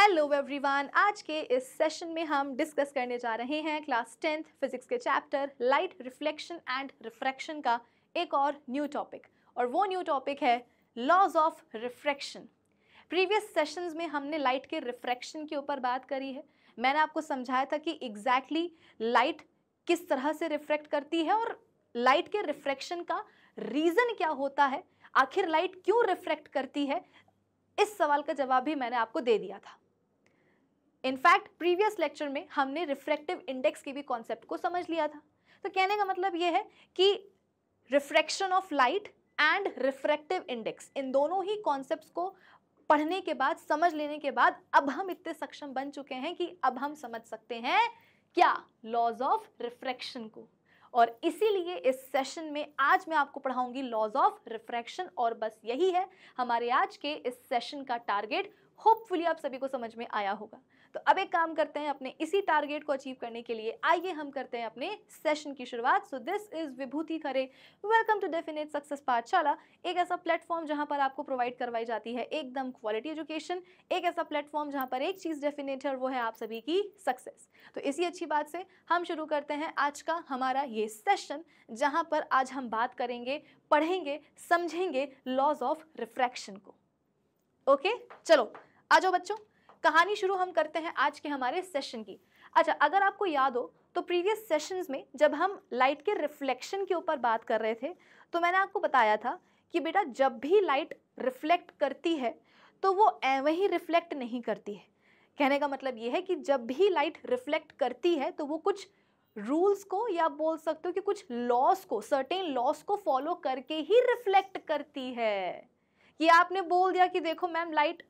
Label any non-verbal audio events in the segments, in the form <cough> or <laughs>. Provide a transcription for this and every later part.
Hello everyone आज के इस सेशन में हम डिस्कस करने जा रहे हैं क्लास टेंथ फिजिक्स के chapter light reflection and refraction का एक और न्यू टॉपिक और वो न्यू टॉपिक है laws of refraction previous sessions में हमने लाइट के रिफ्रैक्शन के ऊपर बात करी है मैंने आपको समझाया था कि एग्जैक्टली exactly लाइट किस तरह से रिफ्रैक्ट करती है और लाइट के रिफ्रैक्शन का रीज़न क्या होता है आखिर लाइट क्यों रिफ्रैक्ट करती है इस सवाल का जवाब भी मैंने आपको दे दिया था इनफैक्ट प्रीवियस लेक्चर में हमने रिफ्रैक्टिव इंडेक्स के भी कॉन्सेप्ट को समझ लिया था तो कहने का मतलब ये है कि refraction of light and refractive index इन दोनों ही कॉन्सेप्ट को पढ़ने के बाद समझ लेने के बाद अब हम इतने सक्षम बन चुके हैं कि अब हम समझ सकते हैं क्या लॉज ऑफ रिफ्रैक्शन को और इसीलिए इस सेशन में आज मैं आपको पढ़ाऊंगी लॉज ऑफ रिफ्रैक्शन और बस यही है हमारे आज के इस सेशन का टारगेट होपफुली आप सभी को समझ में आया होगा तो अब एक काम करते हैं अपने इसी टारगेट को अचीव करने के लिए आइए हम करते हैं अपने सेशन की शुरुआत so this is Vibhuti Khare welcome to definite success Pathshala एक ऐसा प्लेटफॉर्म जहां पर आपको प्रोवाइड करवाई जाती है एकदम क्वालिटी एजुकेशन एक ऐसा प्लेटफॉर्म जहां पर एक चीज़ डेफिनेट है वो है आप सभी की सक्सेस तो इसी अच्छी बात से हम शुरू करते हैं आज का हमारा ये सेशन जहाँ पर आज हम बात करेंगे पढ़ेंगे समझेंगे लॉज ऑफ रिफ्रैक्शन को ओके okay? चलो आ जाओ बच्चों कहानी शुरू हम करते हैं आज के हमारे सेशन की अच्छा अगर आपको याद हो तो प्रीवियस सेशंस में जब हम लाइट के रिफ्लेक्शन के ऊपर बात कर रहे थे तो मैंने आपको बताया था कि बेटा जब भी लाइट रिफ्लेक्ट करती है तो वो एवं ही रिफ्लेक्ट नहीं करती है कहने का मतलब ये है कि जब भी लाइट रिफ्लेक्ट करती है तो वो कुछ रूल्स को या बोल सकते हो कि कुछ लॉस को सर्टेन लॉस को फॉलो करके ही रिफ्लेक्ट करती है कि आपने बोल दिया कि देखो मैम लाइट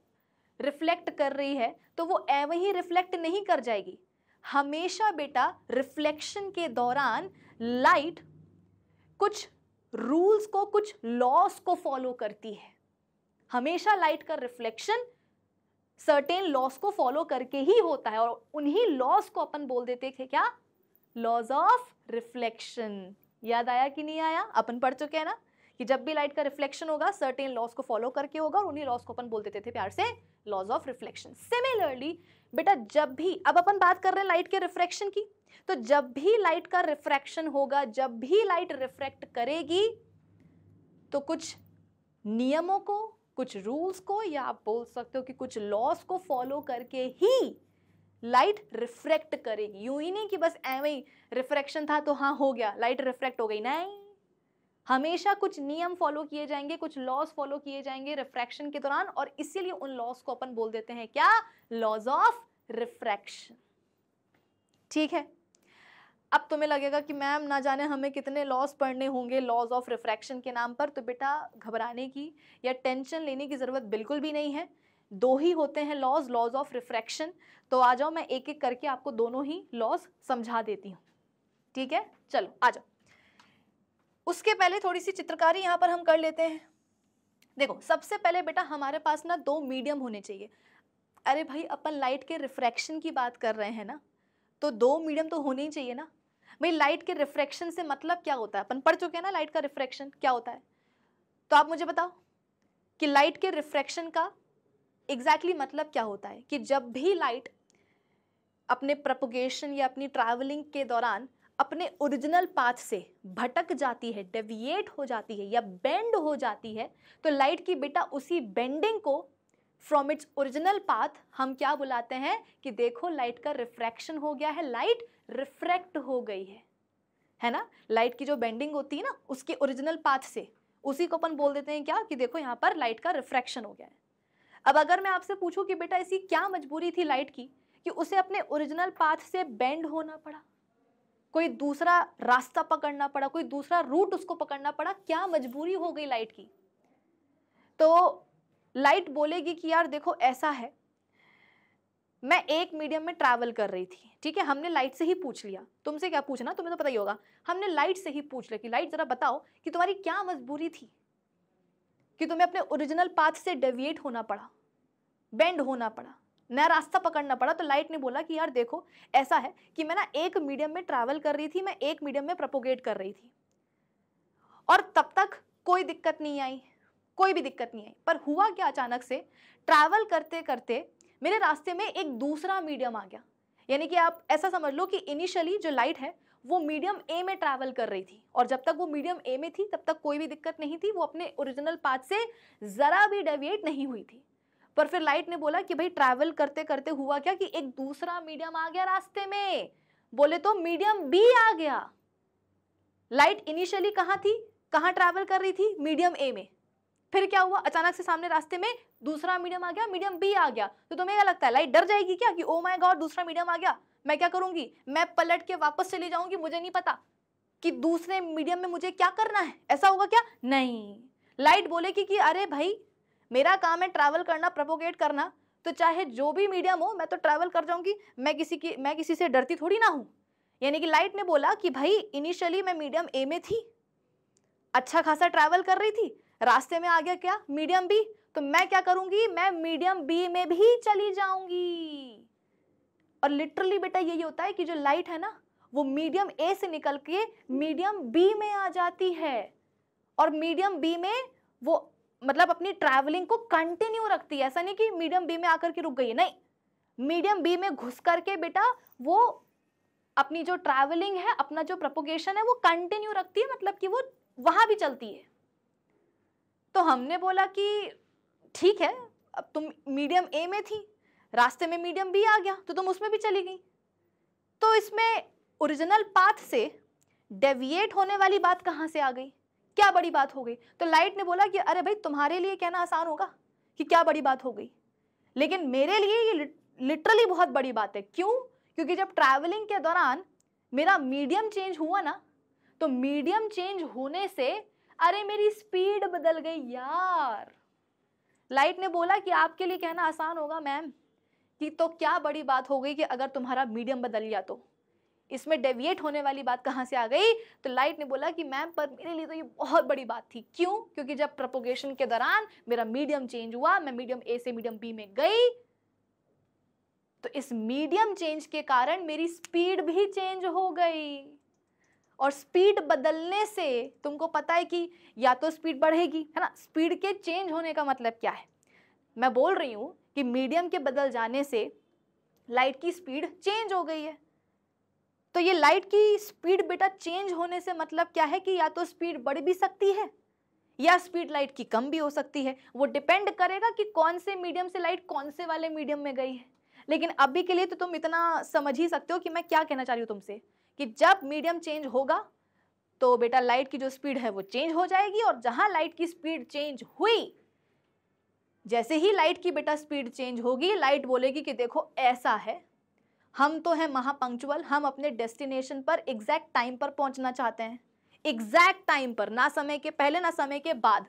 रिफ्लेक्ट कर रही है तो वो एवं ही रिफ्लेक्ट नहीं कर जाएगी हमेशा बेटा रिफ्लेक्शन के दौरान लाइट कुछ रूल्स को कुछ लॉस को फॉलो करती है हमेशा लाइट का रिफ्लेक्शन सर्टेन लॉस को फॉलो करके ही होता है और उन्हीं लॉस को अपन बोल देते थे क्या लॉज ऑफ रिफ्लेक्शन याद आया कि नहीं आया अपन पढ़ चुके हैं ना कि जब भी लाइट का रिफ्लेक्शन होगा सर्टेन लॉस को फॉलो करके होगा और उन्हीं लॉस को अपन बोल देते थे प्यार से लॉज ऑफ रिफ्लेक्शन सिमिलरली बेटा जब भी अब अपन बात कर रहे हैं लाइट के रिफ्रैक्शन की तो जब भी लाइट का रिफ्रैक्शन होगा जब भी लाइट रिफ्रैक्ट करेगी तो कुछ नियमों को कुछ रूल्स को या आप बोल सकते हो कि कुछ लॉस को फॉलो करके ही लाइट रिफ्रैक्ट करेगी यूं ही नहीं कि बस एवं रिफ्रैक्शन था तो हाँ हो गया लाइट रिफ्रैक्ट हो गई नहीं हमेशा कुछ नियम फॉलो किए जाएंगे कुछ लॉज फॉलो किए जाएंगे रिफ्रैक्शन के दौरान और इसीलिए उन लॉज को अपन बोल देते हैं क्या लॉज ऑफ रिफ्रैक्शन ठीक है अब तुम्हें लगेगा कि मैम ना जाने हमें कितने लॉज पढ़ने होंगे लॉज ऑफ रिफ्रैक्शन के नाम पर तो बेटा घबराने की या टेंशन लेने की ज़रूरत बिल्कुल भी नहीं है दो ही होते हैं लॉज लॉज ऑफ रिफ्रैक्शन तो आ जाओ मैं एक एक करके आपको दोनों ही लॉज समझा देती हूँ ठीक है चलो आ जाओ उसके पहले थोड़ी सी चित्रकारी यहाँ पर हम कर लेते हैं देखो सबसे पहले बेटा हमारे पास ना दो मीडियम होने चाहिए अरे भाई अपन लाइट के रिफ्रैक्शन की बात कर रहे हैं ना तो दो मीडियम तो होने ही चाहिए ना भाई लाइट के रिफ्रैक्शन से मतलब क्या होता है अपन पढ़ चुके हैं ना लाइट का रिफ्रैक्शन क्या होता है तो आप मुझे बताओ कि लाइट के रिफ्रैक्शन का एग्जैक्टली exactly मतलब क्या होता है कि जब भी लाइट अपने प्रपोगेशन या अपनी ट्रैवलिंग के दौरान अपने ओरिजिनल पाथ से भटक जाती है डेविएट हो जाती है या बेंड हो जाती है तो लाइट की बेटा उसी बेंडिंग को फ्रॉम इट्स ओरिजिनल पाथ हम क्या बुलाते हैं कि देखो लाइट का रिफ्रैक्शन हो गया है लाइट रिफ्रैक्ट हो गई है है ना लाइट की जो बेंडिंग होती है ना उसके ओरिजिनल पाथ से उसी को अपन बोल देते हैं क्या कि देखो यहाँ पर लाइट का रिफ्रैक्शन हो गया है अब अगर मैं आपसे पूछूं कि बेटा ऐसी क्या मजबूरी थी लाइट की कि उसे अपने ओरिजिनल पाथ से बेंड होना पड़ा कोई दूसरा रास्ता पकड़ना पड़ा कोई दूसरा रूट उसको पकड़ना पड़ा क्या मजबूरी हो गई लाइट की तो लाइट बोलेगी कि यार देखो ऐसा है मैं एक मीडियम में ट्रैवल कर रही थी ठीक है हमने लाइट से ही पूछ लिया तुमसे क्या पूछना तुम्हें तो पता ही होगा हमने लाइट से ही पूछ लिया कि लाइट ज़रा बताओ कि तुम्हारी क्या मजबूरी थी कि तुम्हें अपने ओरिजिनल पाथ से डेविएट होना पड़ा बेंड होना पड़ा नया रास्ता पकड़ना पड़ा तो लाइट ने बोला कि यार देखो ऐसा है कि मैं ना एक मीडियम में ट्रैवल कर रही थी मैं एक मीडियम में प्रपोगेट कर रही थी और तब तक कोई दिक्कत नहीं आई कोई भी दिक्कत नहीं आई पर हुआ क्या अचानक से ट्रैवल करते करते मेरे रास्ते में एक दूसरा मीडियम आ गया यानी कि आप ऐसा समझ लो कि इनिशियली जो लाइट है वो मीडियम ए में ट्रैवल कर रही थी और जब तक वो मीडियम ए में थी तब तक कोई भी दिक्कत नहीं थी वो अपने ओरिजिनल पाथ से ज़रा भी डेविएट नहीं हुई थी पर फिर लाइट ने बोला कि भाई ट्रैवल करते करते हुआ क्या कि एक दूसरा मीडियम आ गया रास्ते में बोले तो मीडियम बी आ गया लाइट इनिशियली कहाँ थी कहाँ ट्रैवल कर रही थी मीडियम ए में फिर क्या हुआ अचानक से सामने रास्ते में दूसरा मीडियम आ गया मीडियम बी आ गया तो तुम्हें क्या लगता है लाइट डर जाएगी क्या कि ओ माय गॉड दूसरा मीडियम आ गया मैं क्या करूंगी मैं पलट के वापस चली जाऊंगी मुझे नहीं पता कि दूसरे मीडियम में मुझे क्या करना है ऐसा होगा क्या नहीं लाइट बोले कि, कि अरे भाई मेरा काम है ट्रैवल करना प्रपोगेट करना तो चाहे जो भी मीडियम हो मैं तो ट्रैवल कर जाऊंगी मैं किसी की मैं किसी से डरती थोड़ी ना हूँ यानी कि लाइट ने बोला कि भाई इनिशियली मैं मीडियम ए में थी अच्छा खासा ट्रैवल कर रही थी रास्ते में आ गया क्या मीडियम बी तो मैं क्या करूंगी मैं मीडियम बी में भी चली जाऊंगी और लिटरली बेटा यही होता है कि जो लाइट है ना वो मीडियम ए से निकल के मीडियम बी में आ जाती है और मीडियम बी में वो मतलब अपनी ट्रैवलिंग को कंटिन्यू रखती है ऐसा नहीं कि मीडियम बी में आकर के रुक गई है नहीं मीडियम बी में घुस करके बेटा वो अपनी जो ट्रैवलिंग है अपना जो प्रपोगेशन है वो कंटिन्यू रखती है मतलब कि वो वहाँ भी चलती है तो हमने बोला कि ठीक है अब तुम मीडियम ए में थी रास्ते में मीडियम बी आ गया तो तुम उसमें भी चली गई तो इसमें ओरिजिनल पाथ से डेविएट होने वाली बात कहाँ से आ गई क्या बड़ी बात हो गई तो लाइट ने बोला कि अरे भाई तुम्हारे लिए कहना आसान होगा कि क्या बड़ी बात हो गई लेकिन मेरे लिए ये लिटरली बहुत बड़ी बात है क्यों क्योंकि जब ट्रैवलिंग के दौरान मेरा मीडियम चेंज हुआ ना तो मीडियम चेंज होने से अरे मेरी स्पीड बदल गई यार लाइट ने बोला कि आपके लिए कहना आसान होगा मैम कि तो क्या बड़ी बात हो गई कि अगर तुम्हारा मीडियम बदल गया तो इसमें डेविएट होने वाली बात कहाँ से आ गई तो लाइट ने बोला कि मैम पर मेरे लिए तो ये बहुत बड़ी बात थी क्यों क्योंकि जब प्रपोगेशन के दौरान मेरा मीडियम चेंज हुआ मैं मीडियम ए से मीडियम बी में गई तो इस मीडियम चेंज के कारण मेरी स्पीड भी चेंज हो गई और स्पीड बदलने से तुमको पता है कि या तो स्पीड बढ़ेगी है ना स्पीड के चेंज होने का मतलब क्या है मैं बोल रही हूँ कि मीडियम के बदल जाने से लाइट की स्पीड चेंज हो गई है तो ये लाइट की स्पीड बेटा चेंज होने से मतलब क्या है कि या तो स्पीड बढ़ भी सकती है या स्पीड लाइट की कम भी हो सकती है वो डिपेंड करेगा कि कौन से मीडियम से लाइट कौन से वाले मीडियम में गई है लेकिन अभी के लिए तो तुम इतना समझ ही सकते हो कि मैं क्या कहना चाह रही हूँ तुमसे कि जब मीडियम चेंज होगा तो बेटा लाइट की जो स्पीड है वो चेंज हो जाएगी और जहाँ लाइट की स्पीड चेंज हुई जैसे ही लाइट की बेटा स्पीड चेंज होगी लाइट बोलेगी कि देखो ऐसा है हम तो हैं महापंक्चुअल हम अपने डेस्टिनेशन पर एग्जैक्ट टाइम पर पहुंचना चाहते हैं एग्जैक्ट टाइम पर ना समय के पहले ना समय के बाद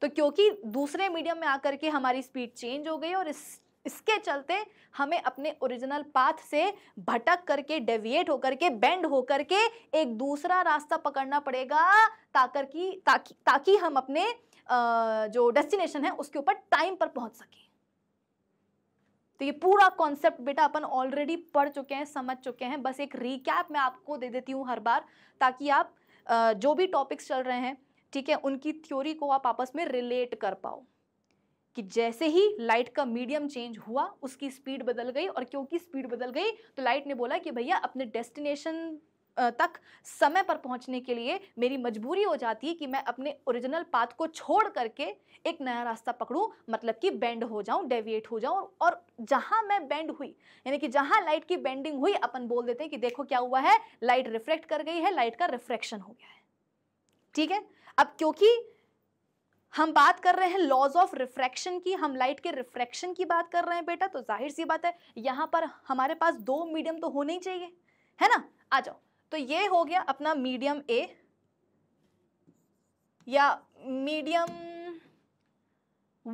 तो क्योंकि दूसरे मीडियम में आकर के हमारी स्पीड चेंज हो गई और इस इसके चलते हमें अपने ओरिजिनल पाथ से भटक करके डेविएट होकर के बेंड होकर के एक दूसरा रास्ता पकड़ना पड़ेगा ताकर की ताकि ताकि हम अपने जो डेस्टिनेशन है उसके ऊपर टाइम पर पहुंच सकें तो ये पूरा कॉन्सेप्ट बेटा अपन ऑलरेडी पढ़ चुके हैं समझ चुके हैं बस एक रिकैप मैं आपको दे देती हूँ हर बार ताकि आप जो भी टॉपिक्स चल रहे हैं ठीक है उनकी थ्योरी को आप आपस में रिलेट कर पाओ कि जैसे ही लाइट का मीडियम चेंज हुआ उसकी स्पीड बदल गई और क्योंकि स्पीड बदल गई तो लाइट ने बोला कि भैया अपने डेस्टिनेशन तक समय पर पहुंचने के लिए मेरी मजबूरी हो जाती है कि मैं अपने ओरिजिनल पाथ को छोड़ करके एक नया रास्ता पकड़ूं मतलब कि बेंड हो जाऊं डेविएट हो जाऊं और जहां मैं बेंड हुई यानी कि जहां लाइट की बेंडिंग हुई अपन बोल देते हैं कि देखो क्या हुआ है लाइट रिफ्लेक्ट कर गई है लाइट का रिफ्रेक्शन हो गया है ठीक है अब क्योंकि हम बात कर रहे हैं लॉज ऑफ रिफ्रैक्शन की हम लाइट के रिफ्रैक्शन की बात कर रहे हैं बेटा तो जाहिर सी बात है यहां पर हमारे पास दो मीडियम तो होने ही चाहिए है ना आ जाओ तो ये हो गया अपना मीडियम ए या मीडियम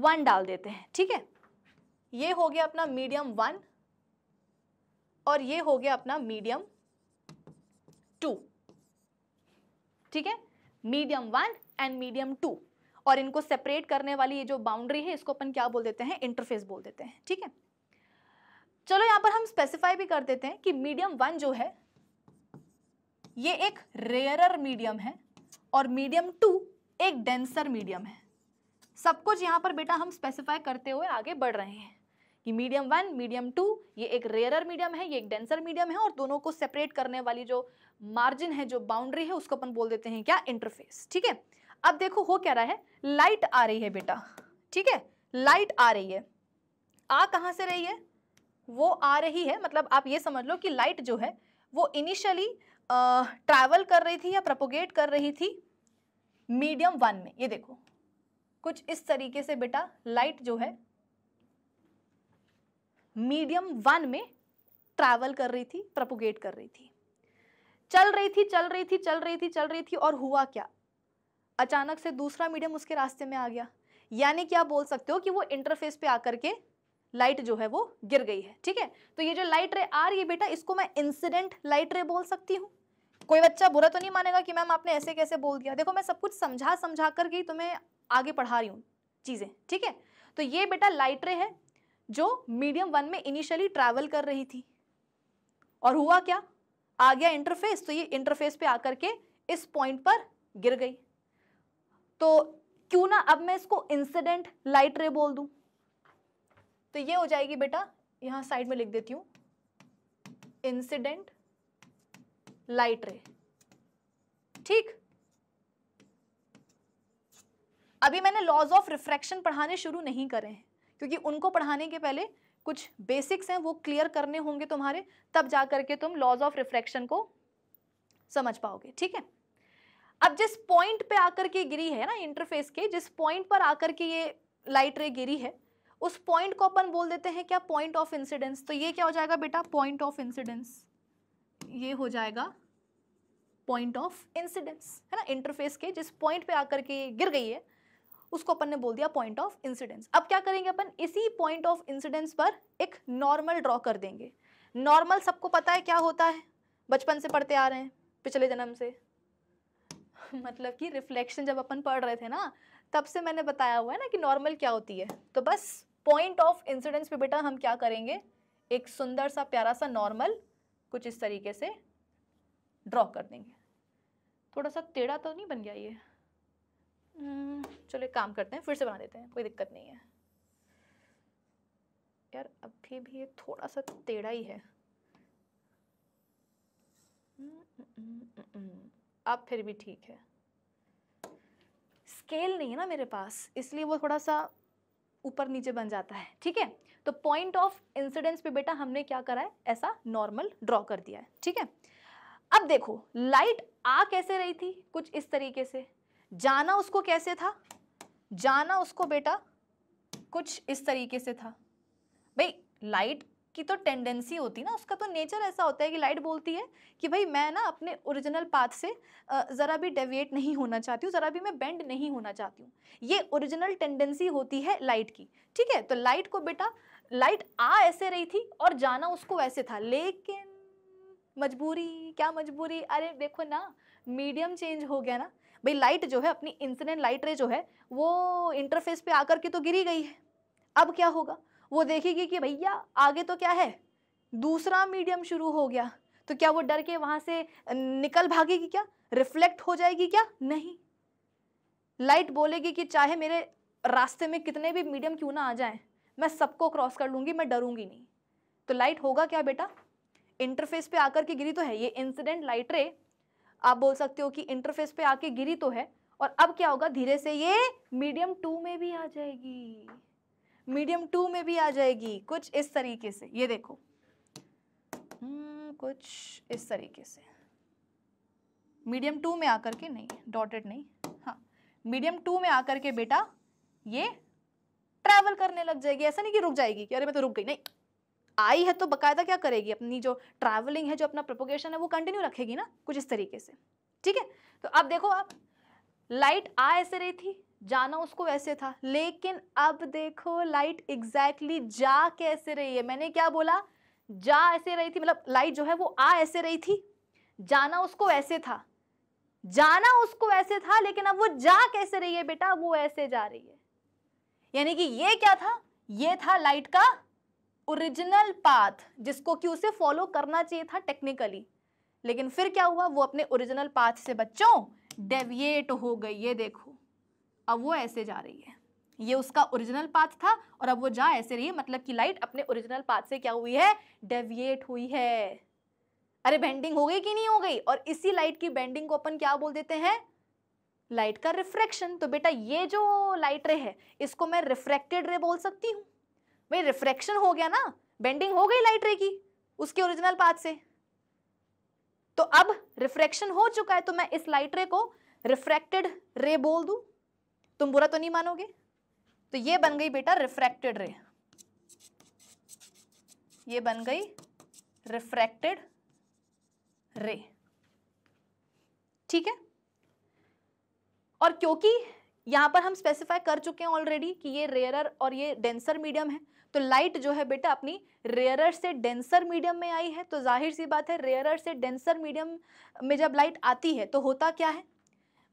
वन डाल देते हैं ठीक है ये हो गया अपना मीडियम वन और ये हो गया अपना मीडियम टू ठीक है medium one and medium two और इनको सेपरेट करने वाली ये जो बाउंड्री है इसको अपन क्या बोल देते हैं इंटरफेस बोल देते हैं ठीक है चलो यहां पर हम स्पेसिफाई भी कर देते हैं कि मीडियम वन जो है ये एक रेयरर मीडियम है और मीडियम टू एक डेंसर मीडियम है सब कुछ यहाँ पर बेटा हम स्पेसिफाई करते हुए आगे बढ़ रहे हैं कि मीडियम वन मीडियम टू ये एक रेयरर मीडियम है ये एक डेंसर मीडियम है और दोनों को सेपरेट करने वाली जो मार्जिन है जो बाउंड्री है उसको अपन बोल देते हैं क्या इंटरफेस ठीक है अब देखो हो क्या रहा है लाइट आ रही है बेटा ठीक है लाइट आ रही है आ कहाँ से रही है वो आ रही है मतलब आप ये समझ लो कि लाइट जो है वो इनिशियली ट्रैवल कर रही थी या प्रपोगेट कर रही थी मीडियम वन में ये देखो कुछ इस तरीके से बेटा लाइट जो है मीडियम वन में ट्रैवल कर रही थी प्रपोगेट कर रही थी चल रही थी चल रही थी चल रही थी चल रही थी और हुआ क्या अचानक से दूसरा मीडियम उसके रास्ते में आ गया यानी कि आप बोल सकते हो कि वो इंटरफेस पे आकर के लाइट जो है वो गिर गई है ठीक है तो ये जो लाइट रे आ रही है बेटा इसको मैं इंसिडेंट लाइट रे बोल सकती हूँ कोई बच्चा बुरा तो नहीं मानेगा कि मैम आपने ऐसे कैसे बोल दिया देखो मैं सब कुछ समझा समझा करके ही तुम्हें आगे पढ़ा रही हूँ चीज़ें ठीक है तो ये बेटा लाइट रे है जो मीडियम वन में इनिशियली ट्रैवल कर रही थी और हुआ क्या आ गया इंटरफेस तो ये इंटरफेस पे आकर के इस पॉइंट पर गिर गई तो क्यों ना अब मैं इसको इंसिडेंट लाइट रे बोल दूं तो ये हो जाएगी बेटा यहां साइड में लिख देती हूं इंसिडेंट लाइट रे ठीक अभी मैंने लॉज ऑफ रिफ्रैक्शन पढ़ाने शुरू नहीं करे हैं क्योंकि उनको पढ़ाने के पहले कुछ बेसिक्स हैं वो क्लियर करने होंगे तुम्हारे तब जा करके तुम लॉज ऑफ रिफ्रैक्शन को समझ पाओगे ठीक है अब जिस पॉइंट पे आकर के गिरी है ना इंटरफेस के जिस पॉइंट पर आकर के ये लाइट रे गिरी है उस पॉइंट को अपन बोल देते हैं क्या पॉइंट ऑफ इंसिडेंस तो ये क्या हो जाएगा बेटा पॉइंट ऑफ इंसिडेंस ये हो जाएगा पॉइंट ऑफ इंसिडेंस है ना इंटरफेस के जिस पॉइंट पे आकर के गिर गई है उसको अपन ने बोल दिया पॉइंट ऑफ इंसिडेंस अब क्या करेंगे अपन इसी पॉइंट ऑफ इंसिडेंस पर एक नॉर्मल ड्रॉ कर देंगे नॉर्मल सबको पता है क्या होता है बचपन से पढ़ते आ रहे हैं पिछले जन्म से <laughs> मतलब कि रिफ्लेक्शन जब अपन पढ़ रहे थे ना तब से मैंने बताया हुआ है ना कि नॉर्मल क्या होती है तो बस पॉइंट ऑफ इंसिडेंस पे बेटा हम क्या करेंगे एक सुंदर सा प्यारा सा नॉर्मल कुछ इस तरीके से ड्रॉ कर देंगे थोड़ा सा टेढ़ा तो नहीं बन गया ये हम्म, चलो काम करते हैं फिर से बना देते हैं कोई दिक्कत नहीं है यार अभी भी ये थोड़ा सा टेढ़ा ही है हम्म, अब फिर भी ठीक है स्केल नहीं है ना मेरे पास इसलिए वो थोड़ा सा ऊपर नीचे बन जाता है ठीक है तो पॉइंट ऑफ इंसिडेंस पे बेटा हमने क्या करा है ऐसा नॉर्मल ड्रॉ कर दिया है ठीक है अब देखो लाइट आ कैसे रही थी कुछ इस तरीके से जाना उसको कैसे था जाना उसको बेटा कुछ इस तरीके से था भाई लाइट की तो टेंडेंसी होती ना उसका तो नेचर ऐसा होता है कि लाइट बोलती है कि भाई मैं ना अपने ओरिजिनल पाथ से ज़रा भी डेविएट नहीं होना चाहती हूँ ज़रा भी मैं बेंड नहीं होना चाहती हूँ ये ओरिजिनल टेंडेंसी होती है लाइट की ठीक है तो लाइट को बेटा लाइट आ ऐसे रही थी और जाना उसको वैसे था लेकिन मजबूरी क्या मजबूरी अरे देखो ना मीडियम चेंज हो गया ना भाई लाइट जो है अपनी इंसिडेंट लाइट रे जो है वो इंटरफेस पे आकर के तो गिरी गई है अब क्या होगा वो देखेगी कि भैया आगे तो क्या है दूसरा मीडियम शुरू हो गया तो क्या वो डर के वहाँ से निकल भागेगी क्या रिफ्लेक्ट हो जाएगी क्या नहीं लाइट बोलेगी कि चाहे मेरे रास्ते में कितने भी मीडियम क्यों ना आ जाएं मैं सबको क्रॉस कर लूँगी मैं डरूंगी नहीं तो लाइट होगा क्या बेटा इंटरफेस पे आकर के गिरी तो है ये इंसिडेंट लाइट रे आप बोल सकते हो कि इंटरफेस पे आके गिरी तो है और अब क्या होगा धीरे से ये मीडियम टू में भी आ जाएगी मीडियम टू में भी आ जाएगी कुछ इस तरीके से ये देखो हम्म, कुछ इस तरीके से मीडियम टू में आकर के नहीं डॉटेड नहीं हाँ मीडियम टू में आकर के बेटा ये ट्रैवल करने लग जाएगी ऐसा नहीं कि रुक जाएगी कि अरे मैं तो रुक गई नहीं आई है तो बकायदा क्या करेगी अपनी जो ट्रैवलिंग है जो अपना प्रोपोगेशन है वो कंटिन्यू रखेगी ना कुछ इस तरीके से ठीक है तो अब देखो आप लाइट आ ऐसे रही थी जाना उसको वैसे था लेकिन अब देखो लाइट एग्जैक्टली exactly जा कैसे रही है मैंने क्या बोला जा ऐसे रही थी मतलब लाइट जो है वो आ ऐसे रही थी जाना उसको वैसे था जाना उसको वैसे था लेकिन अब वो जा कैसे रही है बेटा वो ऐसे जा रही है यानी कि ये क्या था ये था लाइट का ओरिजिनल पाथ जिसको कि उसे फॉलो करना चाहिए था टेक्निकली लेकिन फिर क्या हुआ वो अपने ओरिजिनल पाथ से बच्चों डेविएट हो गई ये देखो अब वो ऐसे जा रही है ये उसका ओरिजिनल पाथ था और अब वो जा ऐसे रही है मतलब कि लाइट अपने ओरिजिनल पाथ से क्या हुई है डेविएट हुई है अरे बेंडिंग हो गई कि नहीं हो गई और इसी लाइट की बेंडिंग को अपन क्या बोल देते हैं लाइट का रिफ्रैक्शन तो बेटा ये जो लाइट रे है इसको मैं रिफ्रैक्टेड रे बोल सकती हूँ भाई रिफ्रैक्शन हो गया ना बेंडिंग हो गई लाइट रे की उसके ओरिजिनल पाथ से तो अब रिफ्रैक्शन हो चुका है तो मैं इस लाइट रे को रिफ्रैक्टेड रे बोल दूँ तुम बुरा तो नहीं मानोगे तो ये बन गई बेटा रिफ्रैक्टेड रे ये बन गई रिफ्रैक्टेड रे ठीक है और क्योंकि यहां पर हम स्पेसिफाई कर चुके हैं ऑलरेडी कि ये रेयरर और ये डेंसर मीडियम है तो लाइट जो है बेटा अपनी रेयरर से डेंसर मीडियम में आई है तो जाहिर सी बात है रेयरर से डेंसर मीडियम में जब लाइट आती है तो होता क्या है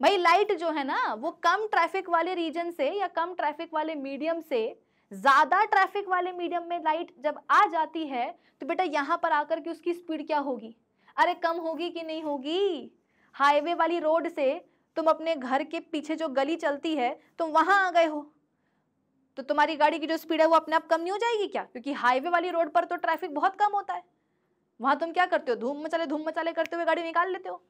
भाई लाइट जो है ना वो कम ट्रैफिक वाले रीजन से या कम ट्रैफिक वाले मीडियम से ज़्यादा ट्रैफिक वाले मीडियम में लाइट जब आ जाती है तो बेटा यहाँ पर आकर के उसकी स्पीड क्या होगी अरे कम होगी कि नहीं होगी हाईवे वाली रोड से तुम अपने घर के पीछे जो गली चलती है तुम वहां आ गए हो तो तुम्हारी गाड़ी की जो स्पीड है वो अपने आप कम नहीं हो जाएगी क्या क्योंकि हाईवे वाली रोड पर तो ट्रैफिक बहुत कम होता है वहां तुम क्या करते हो धूम मचाले धूम मचाले करते हुए गाड़ी निकाल लेते हो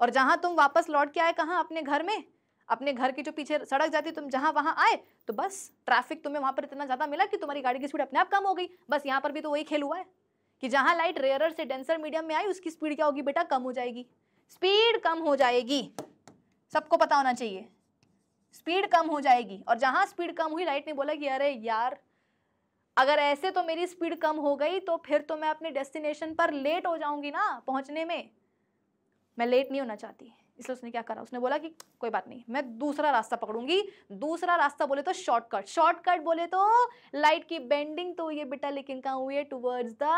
और जहां तुम वापस लौट के आए कहाँ अपने घर में अपने घर के जो पीछे सड़क जाती तुम जहां वहां आए तो बस ट्रैफिक तुम्हें वहां पर इतना ज्यादा मिला कि तुम्हारी गाड़ी की स्पीड अपने आप कम हो गई बस यहाँ पर भी तो वही खेल हुआ है कि जहां लाइट रेयर से डेंसर मीडियम में आई उसकी स्पीड क्या होगी बेटा कम हो जाएगी स्पीड कम हो जाएगी सबको पता होना चाहिए स्पीड कम हो जाएगी और जहां स्पीड कम हुई लाइट ने बोला कि अरे यार अगर ऐसे तो मेरी स्पीड कम हो गई तो फिर तो मैं अपने डेस्टिनेशन पर लेट हो जाऊंगी ना पहुंचने में मैं लेट नहीं होना चाहती इसलिए उसने क्या करा उसने बोला कि कोई बात नहीं मैं दूसरा रास्ता पकड़ूंगी दूसरा रास्ता बोले तो शॉर्टकट शॉर्टकट बोले तो लाइट की बेंडिंग तो है बेटा लेकिन कहाँ हुई है टुवर्ड्स द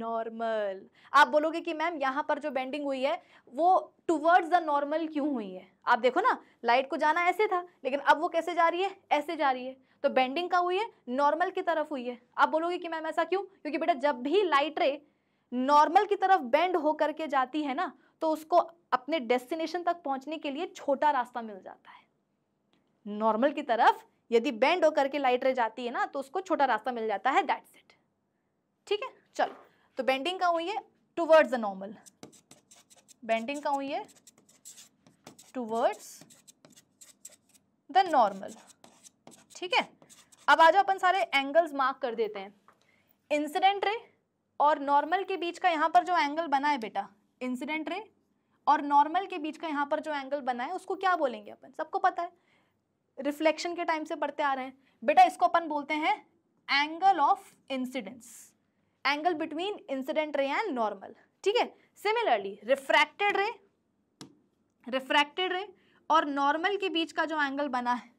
नॉर्मल आप बोलोगे कि मैम यहाँ पर जो बेंडिंग हुई है वो टुवर्ड्स द नॉर्मल क्यों हुई है आप देखो ना लाइट को जाना ऐसे था लेकिन अब वो कैसे जा रही है ऐसे जा रही है तो बेंडिंग का हुई है नॉर्मल की तरफ हुई है आप बोलोगे कि मैम ऐसा क्यों क्योंकि बेटा जब भी लाइट रे नॉर्मल की तरफ बेंड होकर के जाती है ना तो उसको अपने डेस्टिनेशन तक पहुंचने के लिए छोटा रास्ता मिल जाता है नॉर्मल की तरफ यदि बेंड होकर के लाइट रह जाती है ना तो उसको छोटा रास्ता मिल जाता है दैट्स इट ठीक है चलो तो बेंडिंग का हुई है टूवर्ड्स द नॉर्मल बेंडिंग का हुई है टूवर्ड्स द नॉर्मल ठीक है अब आ जाओ अपन सारे एंगल्स मार्क कर देते हैं इंसिडेंट रे और नॉर्मल के बीच का यहां पर जो एंगल बना है बेटा इंसिडेंट रे और नॉर्मल के बीच का यहाँ पर जो एंगल बना है उसको क्या बोलेंगे अपन सबको पता है रिफ्लेक्शन के टाइम से पढ़ते आ रहे हैं बेटा इसको अपन बोलते हैं angle of incidence angle between incident ray and normal ठीक है सिमिलरली रिफ्रैक्टेड रे रिफ्रैक्टेड रे और नॉर्मल के बीच का जो एंगल बना है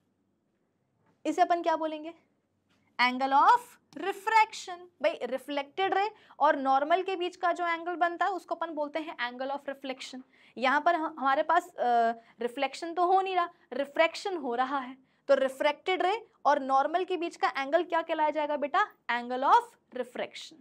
इसे अपन क्या बोलेंगे एंगल ऑफ रिफ्रैक्शन भाई रिफ्लेक्टेड रे और नॉर्मल के बीच का जो एंगल बनता है उसको अपन बोलते हैं एंगल ऑफ रिफ्लेक्शन यहाँ पर हमारे पास रिफ्लेक्शन तो हो नहीं रहा रिफ्रैक्शन हो रहा है तो रिफ्रैक्टेड रे और नॉर्मल के बीच का एंगल क्या कहलाया जाएगा बेटा एंगल ऑफ रिफ्रैक्शन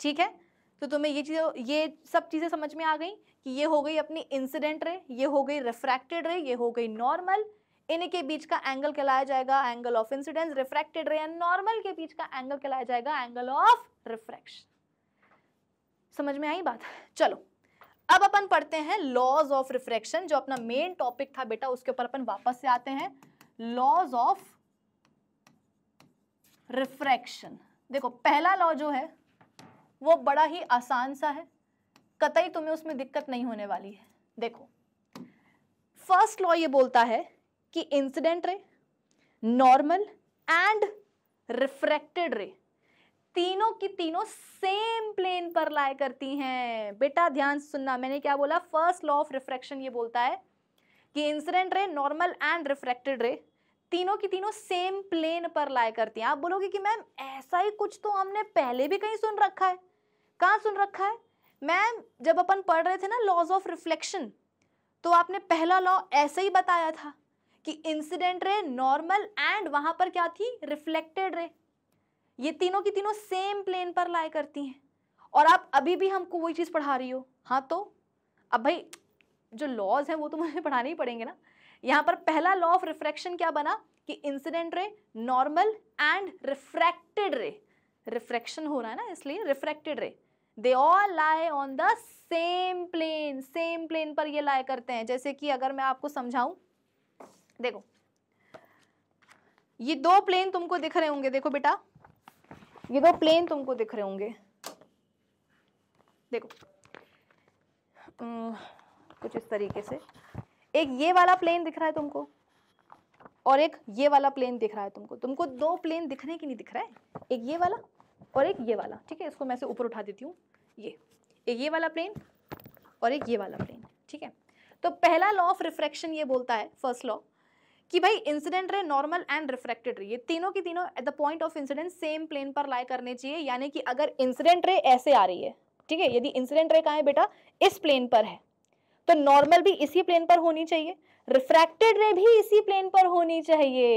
ठीक है तो तुम्हें ये चीज़ ये सब चीज़ें समझ में आ गई कि ये हो गई अपनी इंसिडेंट रे ये हो गई रिफ्रैक्टेड रे ये हो गई नॉर्मल इनके बीच का एंगल कहलाया जाएगा angle of incidence refracted ray and normal के बीच का एंगल कहलाया जाएगा एंगल ऑफ रिफ्रैक्शन समझ में आई बात चलो अब अपन पढ़ते हैं लॉज ऑफ रिफ्रैक्शन जो अपना मेन टॉपिक था बेटा उसके ऊपर अपन वापस से आते हैं लॉज ऑफ रिफ्रैक्शन देखो पहला लॉ जो है वो बड़ा ही आसान सा है कतई तुम्हें उसमें दिक्कत नहीं होने वाली है देखो फर्स्ट लॉ ये बोलता है कि incident ray normal and refracted ray तीनों की तीनों सेम प्लेन पर लाए करती हैं बेटा ध्यान सुनना मैंने क्या बोला फर्स्ट लॉ ऑफ रिफ्रैक्शन ये बोलता है कि incident ray normal and refracted ray तीनों की तीनों सेम प्लेन पर लाए करती हैं आप बोलोगे कि मैम ऐसा ही कुछ तो हमने पहले भी कहीं सुन रखा है कहाँ सुन रखा है मैम जब अपन पढ़ रहे थे ना लॉज ऑफ रिफ्लेक्शन तो आपने पहला लॉ ऐसे ही बताया था कि इंसिडेंट रे नॉर्मल एंड वहां पर क्या थी रिफ्लेक्टेड रे ये तीनों की तीनों सेम प्लेन पर लाए करती हैं और आप अभी भी हमको वही चीज़ पढ़ा रही हो हाँ तो अब भाई जो लॉज हैं वो तो मुझे पढ़ाने ही पड़ेंगे ना यहाँ पर पहला लॉ ऑफ रिफ्रैक्शन क्या बना कि incident ray normal and refracted ray refraction हो रहा है ना इसलिए refracted ray they all lie on the same plane same plane पर ये लाए करते हैं जैसे कि अगर मैं आपको समझाऊं देखो ये दो प्लेन तुमको दिख रहे होंगे देखो बेटा ये दो प्लेन तुमको दिख रहे होंगे देखो कुछ इस तरीके से एक ये वाला प्लेन दिख रहा है तुमको और एक ये वाला प्लेन दिख रहा है तुमको तुमको दो प्लेन दिख रहे हैं कि नहीं दिख रहा है एक ये वाला और एक ये वाला ठीक है इसको मैं से ऊपर उठा देती हूँ ये एक ये वाला प्लेन और एक ये वाला प्लेन ठीक है तो पहला लॉ ऑफ रिफ्रैक्शन ये बोलता है फर्स्ट लॉ कि भाई incident ray normal and refracted रे ये तीनों की तीनों at the point of incident same plane पर लाई करने चाहिए यानी कि अगर इंसिडेंट रे ऐसे आ रही है ठीक है यदि इंसिडेंट रे कहा है बेटा इस प्लेन पर है तो नॉर्मल भी इसी प्लेन पर होनी चाहिए रिफ्रैक्टेड रे भी इसी प्लेन पर होनी चाहिए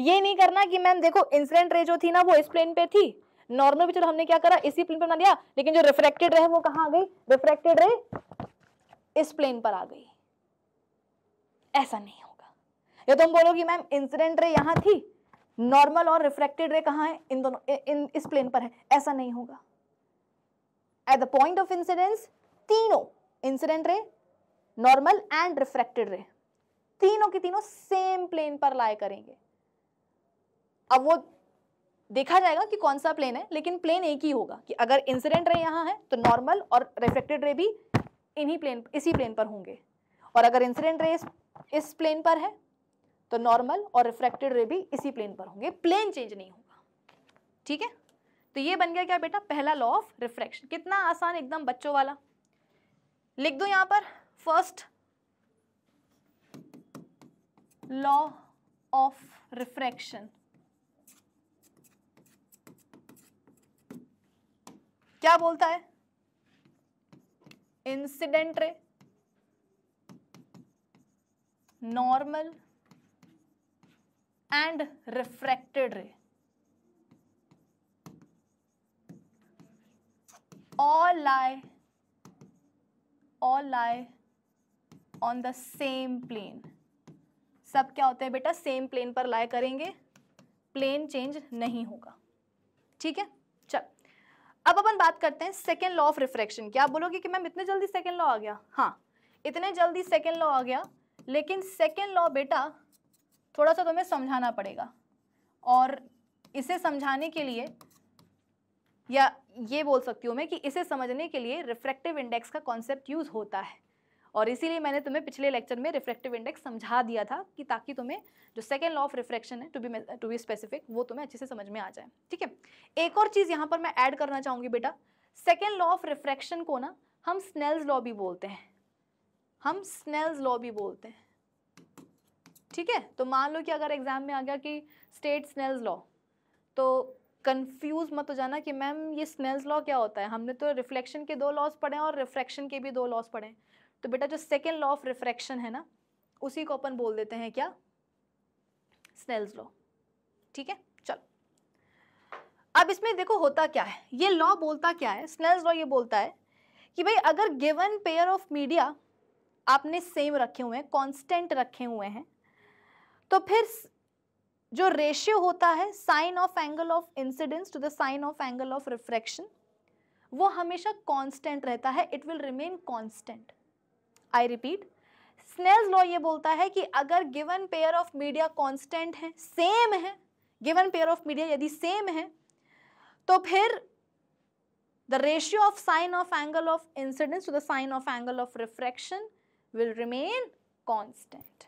ये नहीं करना कि मैम देखो इंसिडेंट रे जो थी ना वो इस प्लेन पे थी नॉर्मल भी चलो हमने क्या करा इसी प्लेन पर बना लिया लेकिन जो रिफ्रैक्टेड रे वो कहा आ गई रिफ्रैक्टेड रे इस प्लेन पर आ गई ऐसा नहीं हो या तुम तो बोलोगी मैम इंसिडेंट रे यहाँ थी नॉर्मल और रिफ्रेक्टेड रे कहाँ है इन दोनों इन इस प्लेन पर है ऐसा नहीं होगा at the point of incidence तीनों incident ray normal and refracted ray तीनों की तीनों सेम प्लेन पर लाए करेंगे अब वो देखा जाएगा कि कौन सा प्लेन है लेकिन प्लेन एक ही होगा कि अगर इंसिडेंट रे यहाँ है तो नॉर्मल और रिफ्रेक्टेड रे भी इन्हीं प्लेन इसी प्लेन पर होंगे और अगर इंसिडेंट रे इस, इस प्लेन पर है तो नॉर्मल और रिफ्रैक्टेड रे भी इसी प्लेन पर होंगे प्लेन चेंज नहीं होगा ठीक है तो ये बन गया क्या बेटा पहला लॉ ऑफ रिफ्रैक्शन कितना आसान एकदम बच्चों वाला लिख दो यहां पर फर्स्ट लॉ ऑफ रिफ्रैक्शन क्या बोलता है incident ray normal and refracted ray all lie all lie on the same plane सब क्या होते हैं बेटा सेम प्लेन पर लाई करेंगे प्लेन चेंज नहीं होगा ठीक है चल अब अपन बात करते हैं सेकेंड लॉ ऑफ रिफ्रैक्शन क्या आप बोलोगे कि मैम इतने जल्दी सेकेंड लॉ आ गया हाँ इतने जल्दी सेकेंड लॉ आ गया लेकिन सेकेंड लॉ बेटा थोड़ा सा तुम्हें समझाना पड़ेगा और इसे समझाने के लिए या ये बोल सकती हूँ मैं कि इसे समझने के लिए रिफ्रैक्टिव इंडेक्स का कॉन्सेप्ट यूज़ होता है और इसीलिए मैंने तुम्हें पिछले लेक्चर में रिफ्रैक्टिव इंडेक्स समझा दिया था कि ताकि तुम्हें जो सेकेंड लॉ ऑफ रिफ्रैक्शन है to be to be specific वो तुम्हें अच्छे से समझ में आ जाए ठीक है एक और चीज़ यहाँ पर मैं ऐड करना चाहूँगी बेटा सेकेंड लॉ ऑफ रिफ्रैक्शन को ना हम स्नेल्स लॉ भी बोलते हैं हम स्नेल्स लॉ भी बोलते हैं ठीक है तो मान लो कि अगर एग्ज़ाम में आ गया कि स्टेट स्नेल्स लॉ तो कंफ्यूज मत हो जाना कि मैम ये स्नेल्स लॉ क्या होता है हमने तो रिफ्लेक्शन के दो लॉज पढ़े हैं और रिफ्रैक्शन के भी दो लॉज पढ़े हैं तो बेटा जो सेकेंड लॉ ऑफ रिफ्रैक्शन है ना उसी को अपन बोल देते हैं क्या स्नेल्स लॉ ठीक है चलो अब इसमें देखो होता क्या है ये लॉ बोलता क्या है स्नेल्स लॉ ये बोलता है कि भाई अगर गिवन पेयर ऑफ मीडिया आपने सेम रखे हुए हैं कॉन्स्टेंट रखे हुए हैं तो फिर जो रेशियो होता है sine of angle of incidence to the sine of angle of refraction वो हमेशा कांस्टेंट रहता है it will remain constant I repeat Snell's law ये बोलता है कि अगर given pair of media constant है सेम है गिवन पेयर ऑफ मीडिया यदि सेम है तो फिर the ratio of sine of angle of incidence to the sine of angle of refraction will remain constant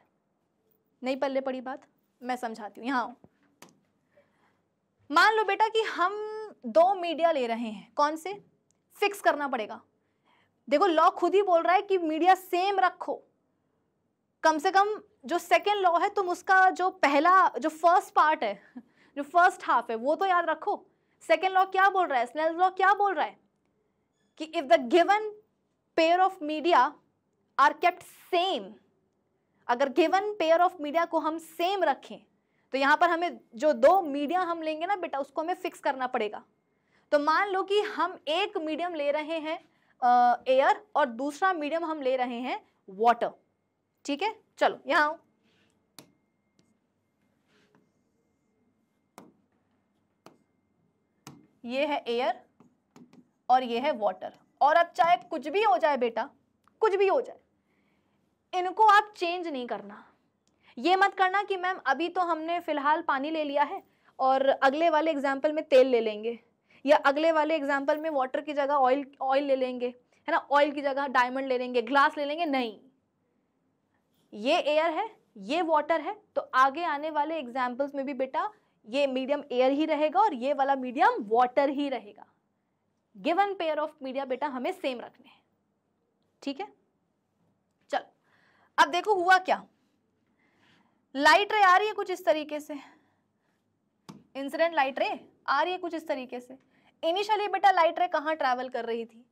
नहीं पल्ले पड़ी बात मैं समझाती हूँ यहाँ मान लो बेटा कि हम दो मीडिया ले रहे हैं कौन से फिक्स करना पड़ेगा देखो लॉ खुद ही बोल रहा है कि मीडिया सेम रखो कम से कम जो सेकेंड लॉ है तुम उसका जो पहला जो फर्स्ट पार्ट है जो फर्स्ट हाफ है वो तो याद रखो सेकेंड लॉ क्या बोल रहा है स्नेल लॉ क्या बोल रहा है कि if the given pair of media are kept same अगर गिवन पेयर ऑफ मीडिया को हम सेम रखें तो यहाँ पर हमें जो दो मीडिया हम लेंगे ना बेटा उसको हमें फिक्स करना पड़ेगा तो मान लो कि हम एक मीडियम ले रहे हैं एयर और दूसरा मीडियम हम ले रहे हैं वाटर ठीक है चलो यहाँ आओ ये है एयर और ये है वाटर और अब चाहे कुछ भी हो जाए बेटा कुछ भी हो जाए इनको आप चेंज नहीं करना ये मत करना कि मैम अभी तो हमने फ़िलहाल पानी ले लिया है और अगले वाले एग्जाम्पल में तेल ले लेंगे या अगले वाले एग्जाम्पल में वाटर की जगह ऑयल ऑयल ले लेंगे है ना ऑयल की जगह डायमंड ले लेंगे ग्लास ले लेंगे नहीं ये एयर है ये वाटर है तो आगे आने वाले एग्जाम्पल्स में भी बेटा ये मीडियम एयर ही रहेगा और ये वाला मीडियम वाटर ही रहेगा गिवन पेयर ऑफ मीडिया बेटा हमें सेम रखने हैं ठीक है अब देखो हुआ क्या लाइट रे आ रही है कुछ इस तरीके से इंसिडेंट लाइट रे आ रही है कुछ इस तरीके से इनिशियली बेटा लाइट रे कहा ट्रैवल कर रही थी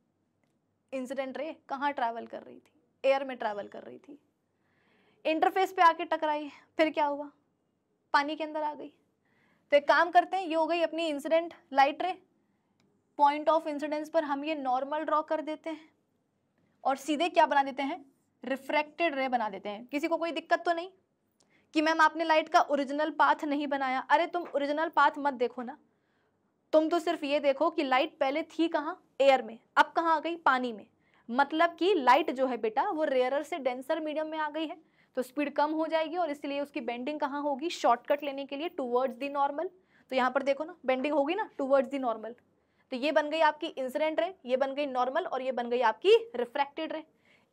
इंसिडेंट रे कहा ट्रैवल कर रही थी एयर में ट्रैवल कर रही थी इंटरफेस पे आके टकराई फिर क्या हुआ पानी के अंदर आ गई तो एक काम करते हैं ये हो गई अपनी incident light ray point of incidence पर हम ये नॉर्मल ड्रॉ कर देते हैं और सीधे क्या बना देते हैं रिफ्रैक्टेड रे बना देते हैं किसी को कोई दिक्कत तो नहीं कि मैम आपने लाइट का ओरिजिनल पाथ नहीं बनाया अरे तुम ओरिजिनल पाथ मत देखो ना तुम तो सिर्फ ये देखो कि लाइट पहले थी कहाँ एयर में अब कहाँ आ गई पानी में मतलब कि लाइट जो है बेटा वो रेयरर से डेंसर मीडियम में आ गई है तो स्पीड कम हो जाएगी और इसलिए उसकी बेंडिंग कहाँ होगी शॉर्टकट लेने के लिए टूवर्ड्स दी नॉर्मल तो यहाँ पर देखो ना बेंडिंग होगी ना टूवर्ड्स दी नॉर्मल तो ये बन गई आपकी इंसिडेंट रे ये बन गई नॉर्मल और ये बन गई आपकी रिफ्रैक्टेड रे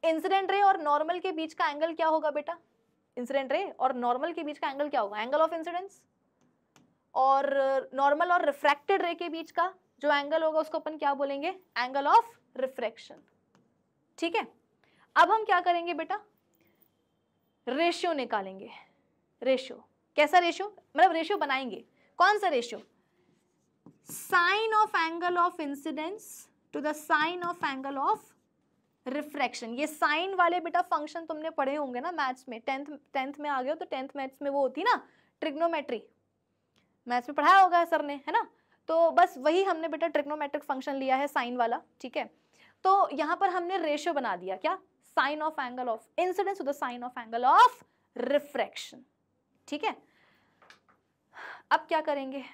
इंसिडेंट रे और नॉर्मल के बीच का एंगल क्या होगा बेटा इंसिडेंट रे और नॉर्मल के बीच का एंगल क्या होगा एंगल ऑफ इंसिडेंस और नॉर्मल और रिफ्रैक्टेड रे के बीच का जो एंगल होगा उसको अपन क्या बोलेंगे एंगल ऑफ रिफ्रैक्शन ठीक है अब हम क्या करेंगे बेटा रेशियो निकालेंगे रेशियो कैसा रेशियो मतलब रेशियो बनाएंगे कौन सा ratio sine of angle of incidence to the sine of angle of refraction ये साइन वाले बेटा फंक्शन तुमने पढ़े होंगे ना मैथ्स में टेंथ टेंथ में आ गए हो तो टेंथ मैथ्स में वो होती ना ट्रिग्नोमेट्री मैथ्स में पढ़ाया होगा सर ने है ना तो बस वही हमने बेटा ट्रिग्नोमेट्रिक फंक्शन लिया है साइन वाला ठीक है तो यहाँ पर हमने रेशियो बना दिया क्या sine of angle of incidence the sine of angle of refraction ठीक है अब क्या करेंगे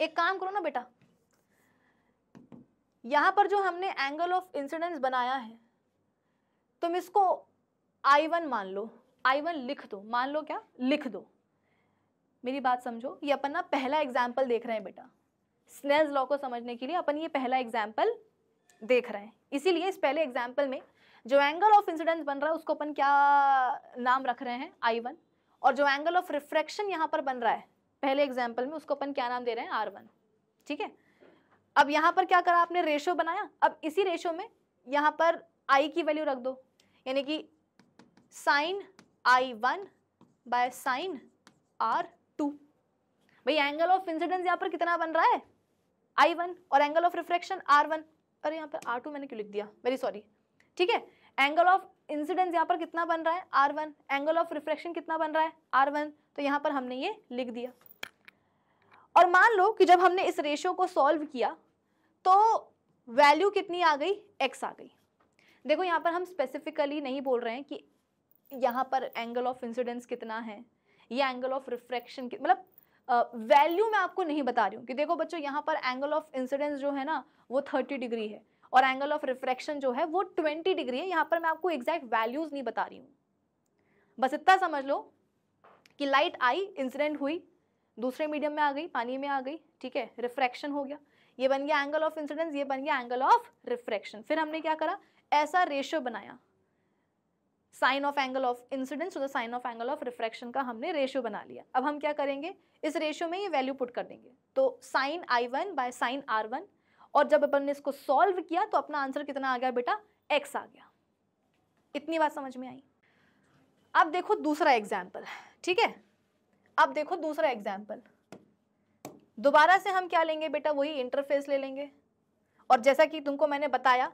एक काम करो ना बेटा यहाँ पर जो हमने एंगल ऑफ इंसिडेंस बनाया है तुम इसको आई वन मान लो आई वन लिख दो मान लो क्या लिख दो मेरी बात समझो ये अपन ना पहला एग्जाम्पल देख रहे हैं बेटा स्नेल्स लॉ को समझने के लिए अपन ये पहला एग्जाम्पल देख रहे हैं इसीलिए इस पहले एग्जाम्पल में जो एंगल ऑफ इंसिडेंस बन रहा है उसको अपन क्या नाम रख रहे हैं आई वन और जो एंगल ऑफ रिफ्रैक्शन यहाँ पर बन रहा है पहले एग्जाम्पल में उसको अपन क्या नाम दे रहे हैं आर वन ठीक है अब यहाँ पर क्या करा आपने रेशो बनाया अब इसी रेशो में यहाँ पर आई की वैल्यू रख दो यानी कि sine I one by sine R two भाई एंगल ऑफ इंसिडेंस यहाँ पर कितना बन रहा है आई वन और angle of refraction R one अरे यहाँ पर आर टू मैंने क्यों लिख दिया वेरी सॉरी ठीक है एंगल ऑफ इंसिडेंस यहाँ पर कितना बन रहा है R one angle of refraction कितना बन रहा है आर वन तो यहाँ पर हमने ये लिख दिया और मान लो कि जब हमने इस रेशो को सॉल्व किया तो वैल्यू कितनी आ गई एक्स आ गई देखो यहाँ पर हम स्पेसिफिकली नहीं बोल रहे हैं कि यहाँ पर एंगल ऑफ इंसिडेंस कितना है या एंगल ऑफ रिफ्रैक्शन मतलब वैल्यू uh, मैं आपको नहीं बता रही हूँ कि देखो बच्चों यहाँ पर एंगल ऑफ इंसिडेंस जो है ना वो थर्टी डिग्री है और एंगल ऑफ रिफ्रैक्शन जो है वो ट्वेंटी डिग्री है यहाँ पर मैं आपको एग्जैक्ट वैल्यूज़ नहीं बता रही हूँ बस इतना समझ लो कि लाइट आई इंसिडेंट हुई दूसरे मीडियम में आ गई पानी में आ गई ठीक है रिफ्रैक्शन हो गया ये बन गया एंगल ऑफ इंसिडेंस ये बन गया एंगल ऑफ रिफ्रैक्शन फिर हमने क्या करा ऐसा रेशियो बनाया sine of angle of incidence to the sine of angle of refraction का हमने रेशियो बना लिया अब हम क्या करेंगे इस रेशियो में ये वैल्यू पुट कर देंगे तो sine I one by sine R one और जब अपन ने इसको सॉल्व किया तो अपना आंसर कितना आ गया बेटा एक्स आ गया इतनी बात समझ में आई अब देखो दूसरा एग्जाम्पल ठीक है अब देखो दूसरा एग्जाम्पल दोबारा से हम क्या लेंगे बेटा वही इंटरफेस ले लेंगे और जैसा कि तुमको मैंने बताया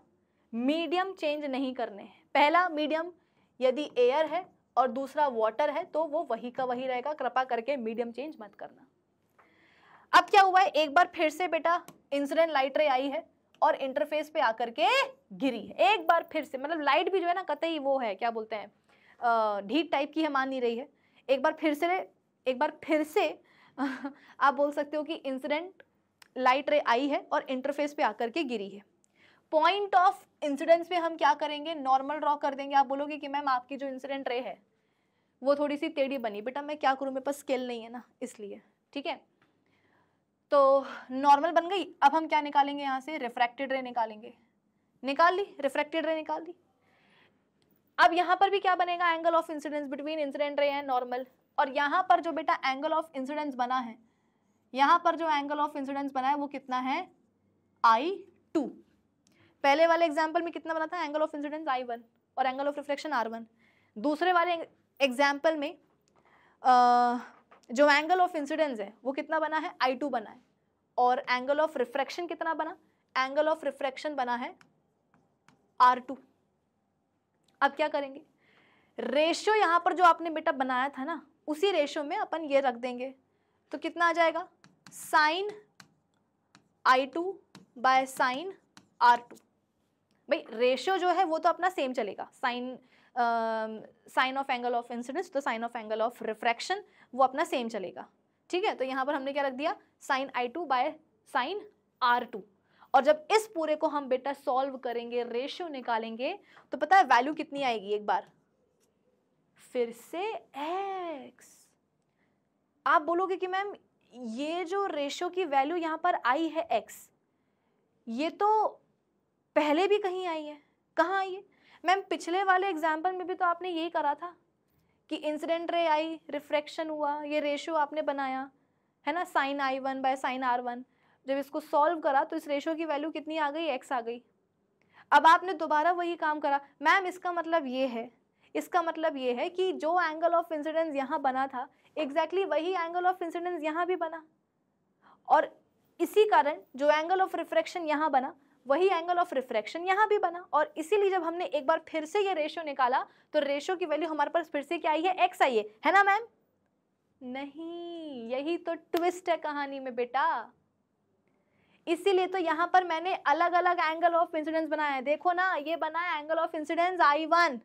मीडियम चेंज नहीं करने हैं पहला मीडियम यदि एयर है और दूसरा वाटर है तो वो वही का वही रहेगा कृपा करके मीडियम चेंज मत करना अब क्या हुआ है एक बार फिर से बेटा इंसिडेंट लाइट रे आई है और इंटरफेस पे आकर के गिरी है एक बार फिर से मतलब लाइट भी जो है ना कतई वो है क्या बोलते हैं ढीठ टाइप की है मान नहीं रही है एक बार फिर से एक बार फिर से आप बोल सकते हो कि इंसिडेंट लाइट रे आई है और इंटरफेस पे आकर के गिरी है पॉइंट ऑफ इंसिडेंस पे हम क्या करेंगे नॉर्मल ड्रॉ कर देंगे आप बोलोगे कि मैम आपकी जो इंसिडेंट रे है वो थोड़ी सी टेढ़ी बनी बेटा मैं क्या करूँ मेरे पास स्केल नहीं है ना इसलिए ठीक है तो नॉर्मल बन गई अब हम क्या निकालेंगे यहाँ से रिफ्रैक्टेड रे निकालेंगे निकाल ली रिफ्रैक्टेड रे निकाल ली अब यहाँ पर भी क्या बनेगा angle of incidence between incident ray and normal और यहाँ पर जो बेटा एंगल ऑफ इंसिडेंस बना है यहाँ पर जो एंगल ऑफ इंसिडेंस बना है वो कितना है आई टू पहले वाले एग्जाम्पल में कितना बना था angle of incidence I one और angle of reflection R one दूसरे वाले एग्जाम्पल में आ, जो एंगल ऑफ इंसिडेंस है वो कितना बना है आई टू बना है और एंगल ऑफ रिफ्रैक्शन कितना बना एंगल ऑफ रिफ्रैक्शन बना है आर टू अब क्या करेंगे रेशियो यहाँ पर जो आपने बेटा बनाया था ना उसी रेशो में अपन ये रख देंगे तो कितना आ जाएगा sine I two by sine R two भाई रेशियो जो है वो तो अपना सेम चलेगा sine sine of angle of incidence तो sine of angle of refraction वो अपना सेम चलेगा ठीक है तो यहाँ पर हमने क्या रख दिया sine I two by sine R two और जब इस पूरे को हम बेटा सॉल्व करेंगे रेशियो निकालेंगे तो पता है वैल्यू कितनी आएगी एक बार फिर से एक्स आप बोलोगे कि मैम ये जो रेशो की वैल्यू यहाँ पर आई है एक्स ये तो पहले भी कहीं आई है कहाँ आई है मैम पिछले वाले एग्जाम्पल में भी तो आपने यही करा था कि इंसिडेंट रे आई रिफ्रैक्शन हुआ ये रेशो आपने बनाया है ना sine I one by sine R one जब इसको सॉल्व करा तो इस रेशो की वैल्यू कितनी आ गई एक्स आ गई अब आपने दोबारा वही काम करा मैम इसका मतलब ये है इसका मतलब ये है कि जो एंगल ऑफ इंसिडेंस यहाँ बना था एग्जैक्टली exactly वही एंगल ऑफ इंसिडेंस यहाँ भी बना और इसी कारण जो एंगल ऑफ रिफ्रैक्शन यहाँ बना वही एंगल ऑफ रिफ्रैक्शन यहाँ भी बना और इसीलिए जब हमने एक बार फिर से ये रेशो निकाला तो रेशो की वैल्यू हमारे पास फिर से क्या आई है एक्स आई है है ना मैम नहीं यही तो ट्विस्ट है कहानी में बेटा इसीलिए तो यहाँ पर मैंने अलग अलग एंगल ऑफ इंसिडेंस बनाया है देखो ना ये बना angle of incidence I one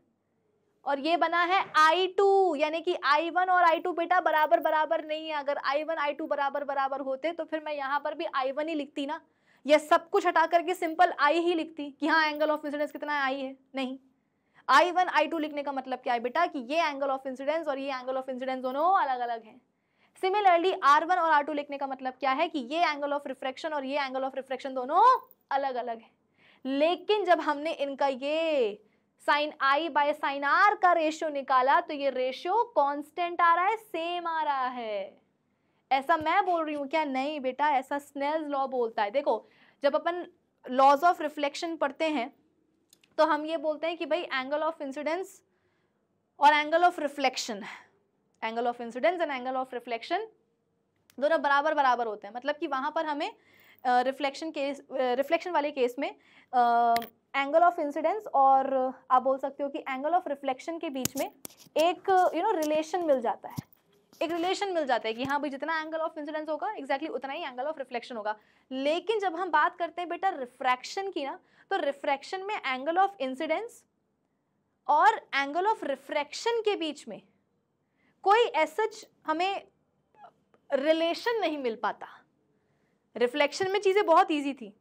और ये बना है आई टू यानी कि आई वन और आई टू बेटा बराबर बराबर नहीं है अगर आई वन आई टू बराबर बराबर होते तो फिर मैं यहाँ पर भी आई वन ही लिखती ना यह सब कुछ हटा करके सिंपल आई ही लिखती कि हाँ एंगल ऑफ इंसिडेंस कितना है आई है नहीं आई वन आई टू लिखने का मतलब क्या है बेटा कि ये एंगल ऑफ इंसिडेंस और ये एंगल ऑफ इंसिडेंस दोनों अलग अलग हैं सिमिलरली आर वन और आर टू लिखने का मतलब क्या है कि ये एंगल ऑफ रिफ्रैक्शन और ये एंगल ऑफ रिफ्रैक्शन दोनों अलग अलग है लेकिन जब हमने इनका ये sine I by sine are का रेशियो निकाला तो ये रेशियो कांस्टेंट आ रहा है सेम आ रहा है ऐसा मैं बोल रही हूँ क्या नहीं बेटा ऐसा स्नेल्स लॉ बोलता है देखो जब अपन लॉज ऑफ रिफ्लेक्शन पढ़ते हैं तो हम ये बोलते हैं कि भाई एंगल ऑफ इंसिडेंस और angle of reflection angle of incidence and angle of reflection दोनों बराबर बराबर होते हैं मतलब कि वहाँ पर हमें रिफ्लेक्शन केस रिफ्लेक्शन वाले केस में एंगल ऑफ इंसिडेंस और आप बोल सकते हो कि एंगल ऑफ रिफ्लेक्शन के बीच में एक यू नो रिलेशन मिल जाता है एक रिलेशन मिल जाता है कि हाँ भाई जितना एंगल ऑफ इंसिडेंस होगा एग्जैक्टली exactly उतना ही एंगल ऑफ रिफ्लेक्शन होगा लेकिन जब हम बात करते हैं बेटा रिफ्रैक्शन की ना तो रिफ्रैक्शन में एंगल ऑफ इंसिडेंस और एंगल ऑफ रिफ्रैक्शन के बीच में कोई एसच हमें रिलेशन नहीं मिल पाता रिफ्लेक्शन में चीज़ें बहुत ईजी थी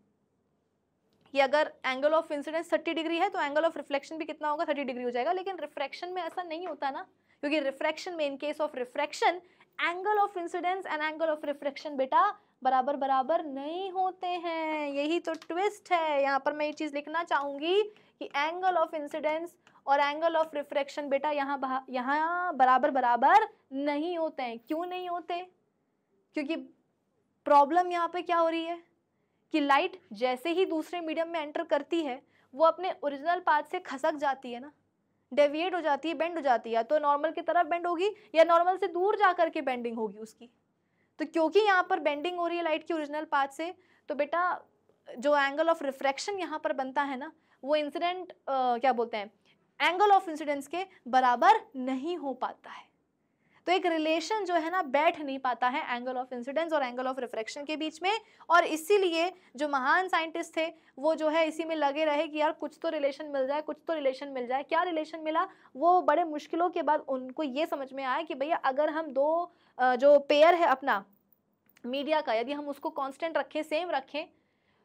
कि अगर angle of incidence thirty degree है तो एंगल ऑफ रिफ्लेक्शन भी कितना होगा थर्टी डिग्री हो जाएगा लेकिन रिफ्रैक्शन में ऐसा नहीं होता ना क्योंकि रिफ्रैक्शन में in case of refraction angle of incidence and angle of refraction बेटा बराबर बराबर नहीं होते हैं यही तो ट्विस्ट है यहाँ पर मैं ये चीज़ लिखना चाहूँगी कि एंगल ऑफ इंसिडेंस और एंगल ऑफ रिफ्रैक्शन बेटा यहाँ यहाँ बराबर बराबर नहीं होते हैं क्यों नहीं होते क्योंकि प्रॉब्लम यहाँ पे क्या हो रही है कि लाइट जैसे ही दूसरे मीडियम में एंटर करती है वो अपने ओरिजिनल पाथ से खसक जाती है ना डेविएट हो जाती है बेंड हो जाती है तो नॉर्मल की तरफ बेंड होगी या नॉर्मल से दूर जा कर के बेंडिंग होगी उसकी तो क्योंकि यहाँ पर बेंडिंग हो रही है लाइट की ओरिजिनल पाथ से तो बेटा जो एंगल ऑफ रिफ्रैक्शन यहाँ पर बनता है ना वो इंसिडेंट क्या बोलते हैं एंगल ऑफ इंसिडेंस के बराबर नहीं हो पाता है तो एक रिलेशन जो है ना बैठ नहीं पाता है एंगल ऑफ इंसिडेंस और एंगल ऑफ रिफ्रेक्शन के बीच में और इसीलिए जो महान साइंटिस्ट थे वो जो है इसी में लगे रहे कि यार कुछ तो रिलेशन मिल जाए कुछ तो रिलेशन मिल जाए क्या रिलेशन मिला वो बड़े मुश्किलों के बाद उनको ये समझ में आया कि भैया अगर हम दो जो पेयर है अपना मीडिया का यदि हम उसको कॉन्स्टेंट रखें सेम रखें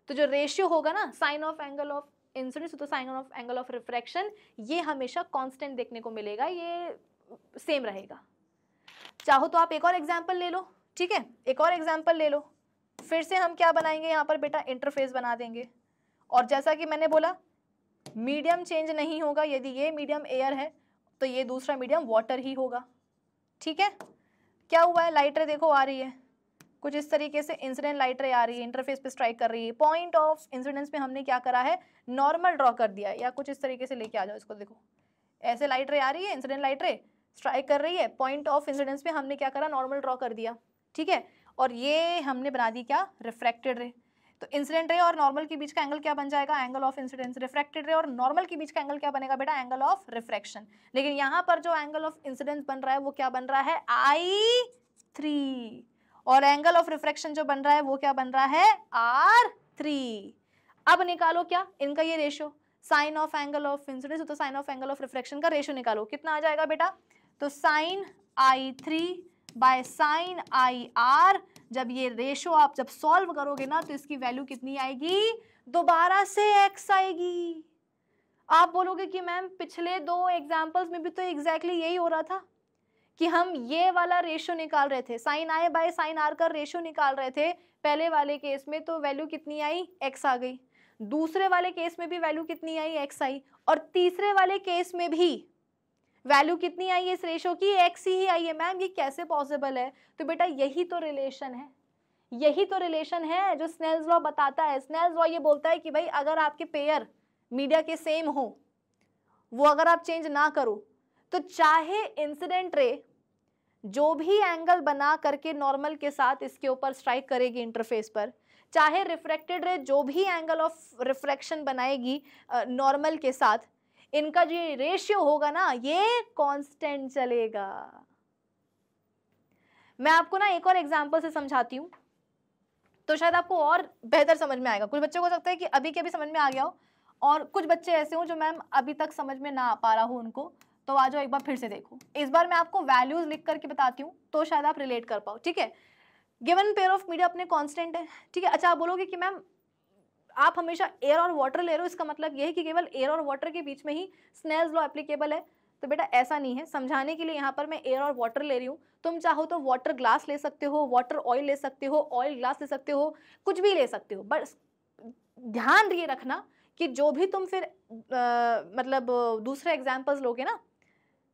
तो जो रेशियो होगा ना sine of angle of incidence तो sine of angle of refraction ये हमेशा कांस्टेंट देखने को मिलेगा ये सेम रहेगा चाहो तो आप एक और एग्जाम्पल ले लो ठीक है एक और एग्जाम्पल ले लो फिर से हम क्या बनाएंगे यहाँ पर बेटा इंटरफेस बना देंगे और जैसा कि मैंने बोला मीडियम चेंज नहीं होगा यदि ये मीडियम एयर है तो ये दूसरा मीडियम वाटर ही होगा ठीक है क्या हुआ है लाइटर देखो आ रही है कुछ इस तरीके से इंसिडेंट लाइटर आ रही है इंटरफेस पे स्ट्राइक कर रही है पॉइंट ऑफ इंसिडेंस पे हमने क्या करा है नॉर्मल ड्रॉ कर दिया या कुछ इस तरीके से लेके आ जाओ इसको देखो ऐसे लाइट रे आ रही है इंसिडेंट लाइट रे स्ट्राइक कर रही है पॉइंट ऑफ इंसिडेंस पे हमने क्या करा नॉर्मल ड्रॉ कर दिया ठीक है और ये हमने बना दी क्या रिफ्रैक्टेड रे तो इंसिडेंट रे और नॉर्मल के बीच का एंगल क्या बन जाएगा एंगल ऑफ इंसिडेंस रिफ्रैक्टेड रे और नॉर्मल के बीच का एंगल क्या बनेगा बेटा एंगल ऑफ रिफ्रैक्शन लेकिन यहाँ पर जो एंगल ऑफ इंसिडेंस बन रहा है वो क्या बन रहा है आई थ्री और एंगल ऑफ रिफ्रैक्शन जो बन रहा है वो क्या बन रहा है आर थ्री अब निकालो क्या इनका ये ratio sine of angle of incidence तो sine of angle of refraction का रेशियो निकालो कितना आ जाएगा बेटा तो sine I three by sine I R जब ये रेशो आप जब सॉल्व करोगे ना तो इसकी वैल्यू कितनी आएगी दोबारा से एक्स आएगी आप बोलोगे कि मैम पिछले दो एग्जाम्पल्स में भी तो एग्जैक्टली exactly यही हो रहा था कि हम ये वाला रेशो निकाल रहे थे sine I by sine are का रेशो निकाल रहे थे पहले वाले केस में तो वैल्यू कितनी आई एक्स आ गई दूसरे वाले केस में भी वैल्यू कितनी आई एक्स आई और तीसरे वाले केस में भी वैल्यू कितनी आई है इस रेशो की एक्स ही आई है मैम ये कैसे पॉसिबल है तो बेटा यही तो रिलेशन है यही तो रिलेशन है जो स्नेल्स लॉ बताता है स्नेल्स लॉ ये बोलता है कि भाई अगर आपके पेयर मीडिया के सेम हो वो अगर आप चेंज ना करो तो चाहे इंसिडेंट रे जो भी एंगल बना करके नॉर्मल के साथ इसके ऊपर स्ट्राइक करेगी इंटरफेस पर चाहे रिफ्रैक्टेड रे जो भी एंगल ऑफ रिफ्रैक्शन बनाएगी नॉर्मल के साथ इनका जो रेशियो होगा ना ये कांस्टेंट चलेगा मैं आपको ना एक और एग्जांपल से समझाती हूँ तो शायद आपको और बेहतर समझ में आएगा कुछ बच्चों को सकता है कि अभी के अभी समझ में आ गया हो और कुछ बच्चे ऐसे हों जो मैम अभी तक समझ में ना आ पा रहा हो उनको तो आ जाओ एक बार फिर से देखो इस बार मैं आपको वैल्यूज लिख करके बताती हूँ तो शायद आप रिलेट कर पाओ ठीक है गिवन पेयर ऑफ मीडिया अपने कॉन्स्टेंट है ठीक है अच्छा आप बोलोगे कि मैम आप हमेशा एयर और वाटर ले रहे हो इसका मतलब यह है कि केवल एयर और वाटर के बीच में ही स्नेल्स लॉ एप्लीकेबल है तो बेटा ऐसा नहीं है समझाने के लिए यहाँ पर मैं एयर और वाटर ले रही हूँ तुम चाहो तो वाटर ग्लास ले सकते हो वाटर ऑयल ले सकते हो ऑयल ग्लास ले सकते हो कुछ भी ले सकते हो बट ध्यान ये रखना कि जो भी तुम फिर आ, मतलब दूसरे एग्जाम्पल्स लोगे ना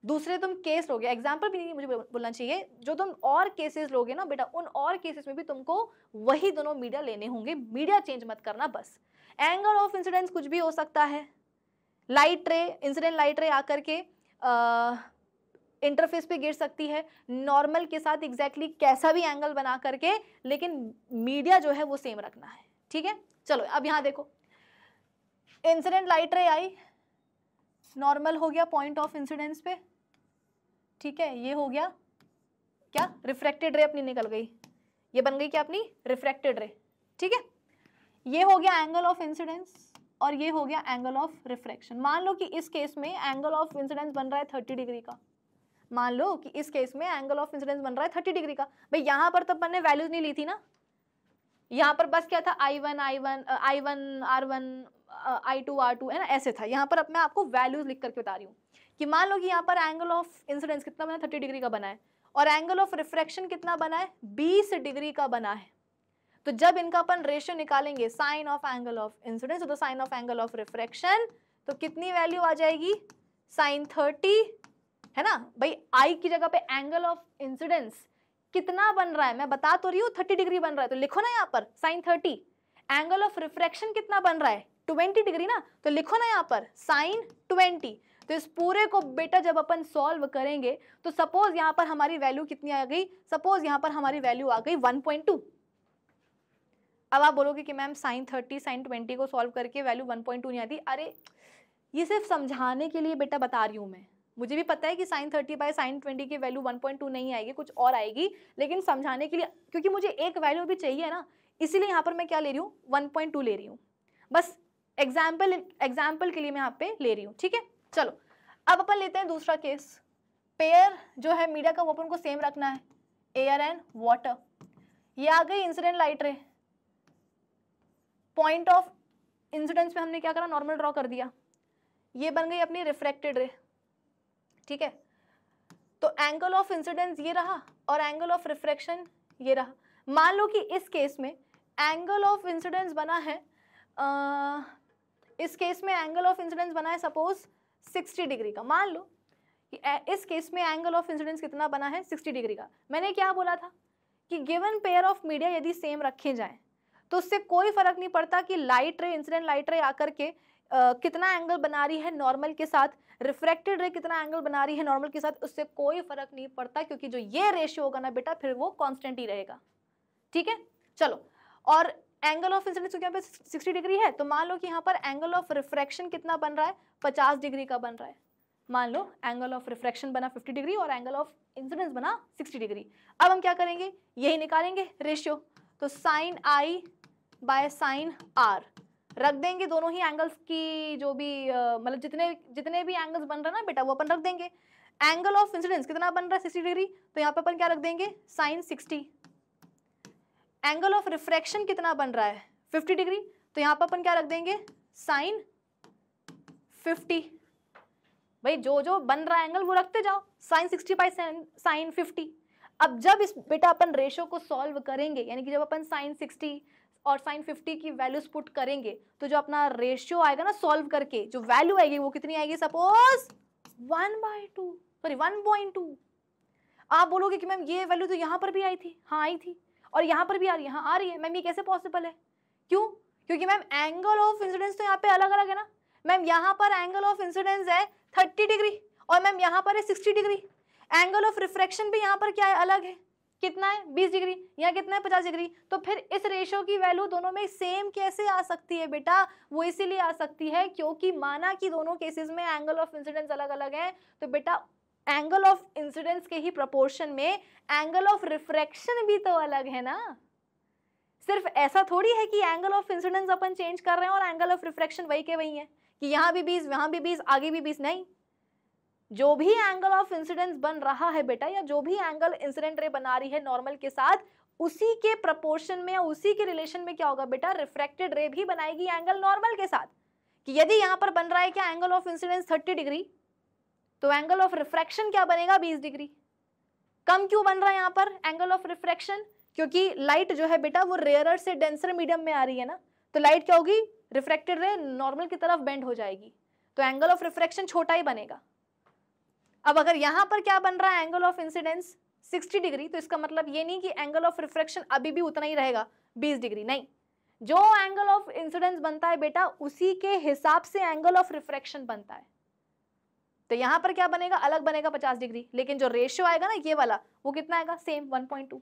दूसरे तुम केस लोगे एग्जाम्पल भी नहीं मुझे बोलना चाहिए जो तुम और केसेस लोगे ना बेटा उन और केसेस में भी तुमको वही दोनों मीडिया लेने होंगे मीडिया चेंज मत करना बस एंगल ऑफ इंसिडेंस कुछ भी हो सकता है लाइट रे इंसिडेंट लाइट रे आकर के इंटरफेस पे गिर सकती है नॉर्मल के साथ एग्जैक्टली exactly कैसा भी एंगल बना करके लेकिन मीडिया जो है वो सेम रखना है ठीक है चलो अब यहाँ देखो इंसिडेंट लाइट रे आई नॉर्मल हो गया पॉइंट ऑफ इंसिडेंस पे ठीक है ये हो गया क्या रिफ्रैक्टेड रे अपनी निकल गई ये बन गई क्या अपनी रिफ्रैक्टेड रे ठीक है ये हो गया एंगल ऑफ इंसिडेंस और ये हो गया एंगल ऑफ रिफ्रैक्शन मान लो कि इस केस में एंगल ऑफ इंसिडेंस बन रहा है थर्टी डिग्री का मान लो कि इस केस में एंगल ऑफ इंसिडेंस बन रहा है थर्टी डिग्री का भाई यहाँ पर तो अपन ने वैल्यूज नहीं ली थी ना यहाँ पर बस क्या था I one I one I one R one I two R two है ना ऐसे था यहाँ पर अब मैं आपको वैल्यूज लिख करके बता रही हूँ कि मान लो कि यहाँ पर एंगल ऑफ इंसिडेंस कितना बना थर्टी डिग्री का बना है और एंगल ऑफ रिफ्रैक्शन कितना बना है बीस डिग्री का बना है तो जब इनका अपन रेशियो निकालेंगे sine of angle of incidence तो sine of angle of refraction तो कितनी वैल्यू आ जाएगी साइन थर्टी है ना भाई आई की जगह पे एंगल ऑफ इंसिडेंस कितना बन रहा है मैं बता तो रही हूँ थर्टी डिग्री बन रहा है तो लिखो ना यहाँ पर sine thirty angle of refraction कितना बन रहा है ट्वेंटी डिग्री ना तो लिखो ना यहाँ पर साइन ट्वेंटी तो इस पूरे को बेटा जब अपन सॉल्व करेंगे तो सपोज यहाँ पर हमारी वैल्यू कितनी आ गई सपोज यहाँ पर हमारी वैल्यू आ गई 1.2 अब आप बोलोगे कि ma'am sine thirty sine twenty को सॉल्व करके वैल्यू वन पॉइंट टू नहीं आती अरे ये सिर्फ समझाने के लिए बेटा बता रही हूँ मैं मुझे भी पता है कि sine thirty by sine twenty की वैल्यू वन पॉइंट टू नहीं आएगी कुछ और आएगी लेकिन समझाने के लिए क्योंकि मुझे एक वैल्यू भी चाहिए ना इसीलिए यहाँ पर मैं क्या ले रही हूँ वन पॉइंट टू ले रही हूँ बस एग्जाम्पल एग्जाम्पल के लिए मैं यहाँ पे ले रही हूँ ठीक है चलो अब अपन लेते हैं दूसरा केस पेयर जो है मीडिया का वो अपन को सेम रखना है एयर एंड वाटर ये आ गई incident light ray point of incidence पे हमने क्या करा नॉर्मल ड्रॉ कर दिया ये बन गई अपनी रिफ्रैक्टेड रे ठीक है तो एंगल ऑफ इंसिडेंस ये रहा और एंगल ऑफ रिफ्रैक्शन ये रहा मान लो कि इस केस में एंगल ऑफ इंसिडेंस बना है आ, इस केस में एंगल ऑफ इंसिडेंस बना है सपोज़ 60 डिग्री का मान लो इस केस में एंगल ऑफ इंसिडेंस कितना बना है 60 डिग्री का मैंने क्या बोला था कि गिवन पेयर ऑफ मीडिया यदि सेम रखे जाएं तो उससे कोई फर्क नहीं पड़ता कि लाइट रे इंसिडेंट लाइट रे आकर के आ, कितना एंगल बना रही है नॉर्मल के साथ रिफ्रैक्टेड रे कितना एंगल बना रही है नॉर्मल के साथ उससे कोई फर्क नहीं पड़ता क्योंकि जो ये रेशियो होगा ना बेटा फिर वो कॉन्स्टेंट ही रहेगा ठीक है चलो और एंगल ऑफ इंसिडेंस क्योंकि यहाँ पे 60 डिग्री है तो मान लो कि यहाँ पर एंगल ऑफ रिफ्रैक्शन कितना बन रहा है 50 डिग्री का बन रहा है मान लो एंगल ऑफ रिफ्रैक्शन बना 50 डिग्री और एंगल ऑफ इंसिडेंस बना 60 डिग्री अब हम क्या करेंगे यही निकालेंगे रेशियो तो sine I by sine r रख देंगे दोनों ही एंगल्स की जो भी मतलब जितने जितने भी एंगल्स बन रहे ना बेटा वो अपन रख देंगे एंगल ऑफ इंसिडेंस कितना बन रहा है सिक्सटी डिग्री तो यहाँ पर अपन क्या रख देंगे sine sixty angle of refraction कितना बन रहा है 50 डिग्री तो यहाँ पर अपन क्या रख देंगे साइन 50 भाई जो जो बन रहा है एंगल वो रखते जाओ sine sixty by sine fifty अब जब इस बेटा अपन रेशो को सॉल्व करेंगे यानी कि जब अपन साइन 60 और साइन 50 की वैल्यूज पुट करेंगे तो जो अपना रेशियो आएगा ना सॉल्व करके जो वैल्यू आएगी वो कितनी आएगी suppose one by two sorry one point two आप बोलोगे कि मैम ये वैल्यू तो यहां पर भी आई थी हाँ आई थी और यहाँ पर भी आ रही है हाँ आ रही है मैम ये कैसे पॉसिबल है क्यों क्योंकि मैम एंगल ऑफ इंसिडेंस तो यहाँ पे अलग अलग है ना मैम यहाँ पर एंगल ऑफ इंसिडेंस है थर्टी डिग्री और मैम यहाँ पर है sixty degree angle of refraction भी यहाँ पर क्या है अलग है कितना है बीस डिग्री या कितना है पचास डिग्री तो फिर इस रेशो की वैल्यू दोनों में सेम कैसे आ सकती है बेटा वो इसीलिए आ सकती है क्योंकि माना कि दोनों केसेस में एंगल ऑफ इंसिडेंस अलग अलग है तो बेटा एंगल ऑफ इंसिडेंस के ही प्रपोर्शन में एंगल ऑफ रिफ्रैक्शन भी तो अलग है ना सिर्फ ऐसा थोड़ी है कि एंगल ऑफ इंसिडेंस अपन चेंज कर रहे हैं और एंगल ऑफ रिफ्रैक्शन वही के वही है कि यहाँ भी बीस यहाँ भी बीस आगे भी बीस नहीं जो भी एंगल ऑफ इंसिडेंस बन रहा है बेटा या जो भी एंगल इंसिडेंट रे बना रही है नॉर्मल के साथ उसी के प्रपोर्शन में उसी के रिलेशन में क्या होगा बेटा रिफ्रैक्टेड रे भी बनाएगी एंगल नॉर्मल के साथ कि यदि यहाँ पर बन रहा है क्या angle of incidence thirty degree तो एंगल ऑफ रिफ्रैक्शन क्या बनेगा 20 डिग्री कम क्यों बन रहा है यहाँ पर एंगल ऑफ रिफ्रैक्शन क्योंकि लाइट जो है बेटा वो रेयरर से डेंसर मीडियम में आ रही है ना तो लाइट क्या होगी रिफ्रैक्टेड रे नॉर्मल की तरफ बेंड हो जाएगी तो एंगल ऑफ रिफ्रैक्शन छोटा ही बनेगा अब अगर यहाँ पर क्या बन रहा है एंगल ऑफ इंसिडेंस 60 डिग्री तो इसका मतलब ये नहीं कि एंगल ऑफ रिफ्रैक्शन अभी भी उतना ही रहेगा 20 डिग्री नहीं जो एंगल ऑफ इंसिडेंस बनता है बेटा उसी के हिसाब से एंगल ऑफ रिफ्रैक्शन बनता है तो यहाँ पर क्या बनेगा अलग बनेगा पचास डिग्री लेकिन जो रेशियो आएगा ना ये वाला वो कितना आएगा सेम वन पॉइंट टू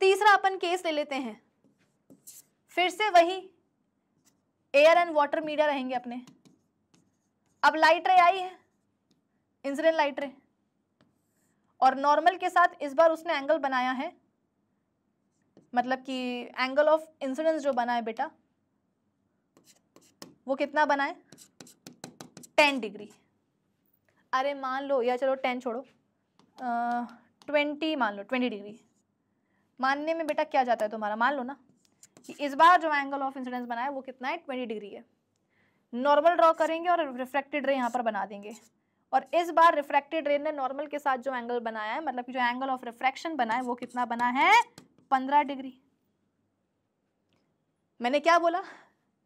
तीसरा अपन केस ले लेते हैं फिर से वही एयर एंड वाटर मीडिया रहेंगे अपने अब लाइट रे आई है इंसिडेंट लाइट रे और नॉर्मल के साथ इस बार उसने एंगल बनाया है मतलब कि एंगल ऑफ इंसिडेंस जो बना है बेटा वो कितना बना है टेन डिग्री अरे मान लो या चलो टेन छोड़ो ट्वेंटी मान लो ट्वेंटी डिग्री मानने में बेटा क्या जाता है तुम्हारा मान लो ना कि इस बार जो एंगल ऑफ इंसिडेंस बना है वो कितना है ट्वेंटी डिग्री है नॉर्मल ड्रॉ करेंगे और रिफ्रैक्टेड रे यहाँ पर बना देंगे और इस बार रिफ्रैक्टेड रे ने नॉर्मल के साथ जो एंगल बनाया है मतलब कि जो एंगल ऑफ रिफ्रैक्शन बना है वो कितना बना है पंद्रह डिग्री मैंने क्या बोला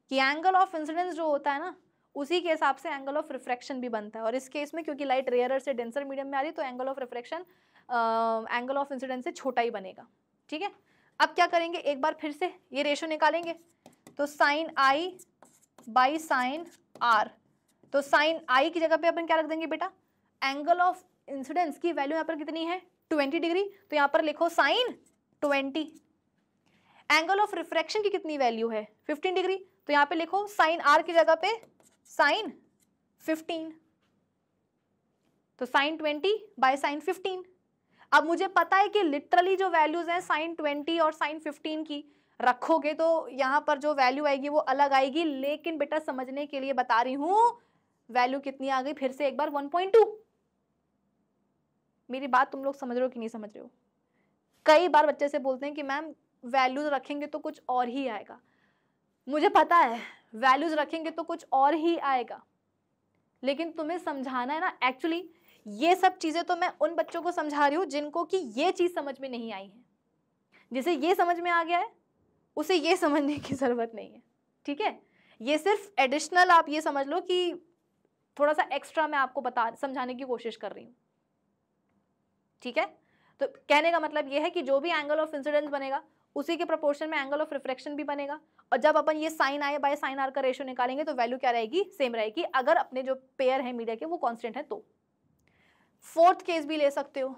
कि एंगल ऑफ इंसिडेंस जो होता है ना उसी के हिसाब से एंगल ऑफ रिफ्रैक्शन भी बनता है और इस केस में क्योंकि लाइट रेयरर से डेंसर मीडियम में आ रही तो angle of refraction angle of incidence से छोटा ही बनेगा ठीक है अब क्या करेंगे एक बार फिर से ये रेशो निकालेंगे तो sine i by sine r तो साइन आई की जगह पे अपन क्या रख देंगे बेटा एंगल ऑफ इंसिडेंस की वैल्यू यहाँ पर कितनी है ट्वेंटी डिग्री तो यहाँ पर लिखो sine twenty angle of refraction की कितनी वैल्यू है फिफ्टीन डिग्री तो यहाँ पे लिखो साइन आर की जगह पे साइन 15 तो साइन 20 बाय साइन 15 अब मुझे पता है कि लिटरली जो वैल्यूज हैं साइन 20 और साइन 15 की रखोगे तो यहां पर जो वैल्यू आएगी वो अलग आएगी लेकिन बेटा समझने के लिए बता रही हूं वैल्यू कितनी आ गई फिर से एक बार 1.2 मेरी बात तुम लोग समझ रहे हो कि नहीं समझ रहे हो कई बार बच्चे से बोलते हैं कि मैम वैल्यू रखेंगे तो कुछ और ही आएगा मुझे पता है वैल्यूज रखेंगे तो कुछ और ही आएगा लेकिन तुम्हें समझाना है ना एक्चुअली ये सब चीज़ें तो मैं उन बच्चों को समझा रही हूँ जिनको कि ये चीज़ समझ में नहीं आई है जिसे ये समझ में आ गया है उसे ये समझने की ज़रूरत नहीं है ठीक है ये सिर्फ एडिशनल आप ये समझ लो कि थोड़ा सा एक्स्ट्रा मैं आपको बता समझाने की कोशिश कर रही हूँ ठीक है तो कहने का मतलब ये है कि जो भी एंगल ऑफ इंसिडेंस बनेगा उसी के प्रोपोर्शन में एंगल ऑफ रिफ्रेक्शन भी बनेगा और जब अपन ये sine i by sine are का रेशो निकालेंगे तो वैल्यू क्या रहेगी सेम रहेगी अगर अपने जो पेयर है मीडिया के वो कॉन्स्टेंट है तो फोर्थ केस भी ले सकते हो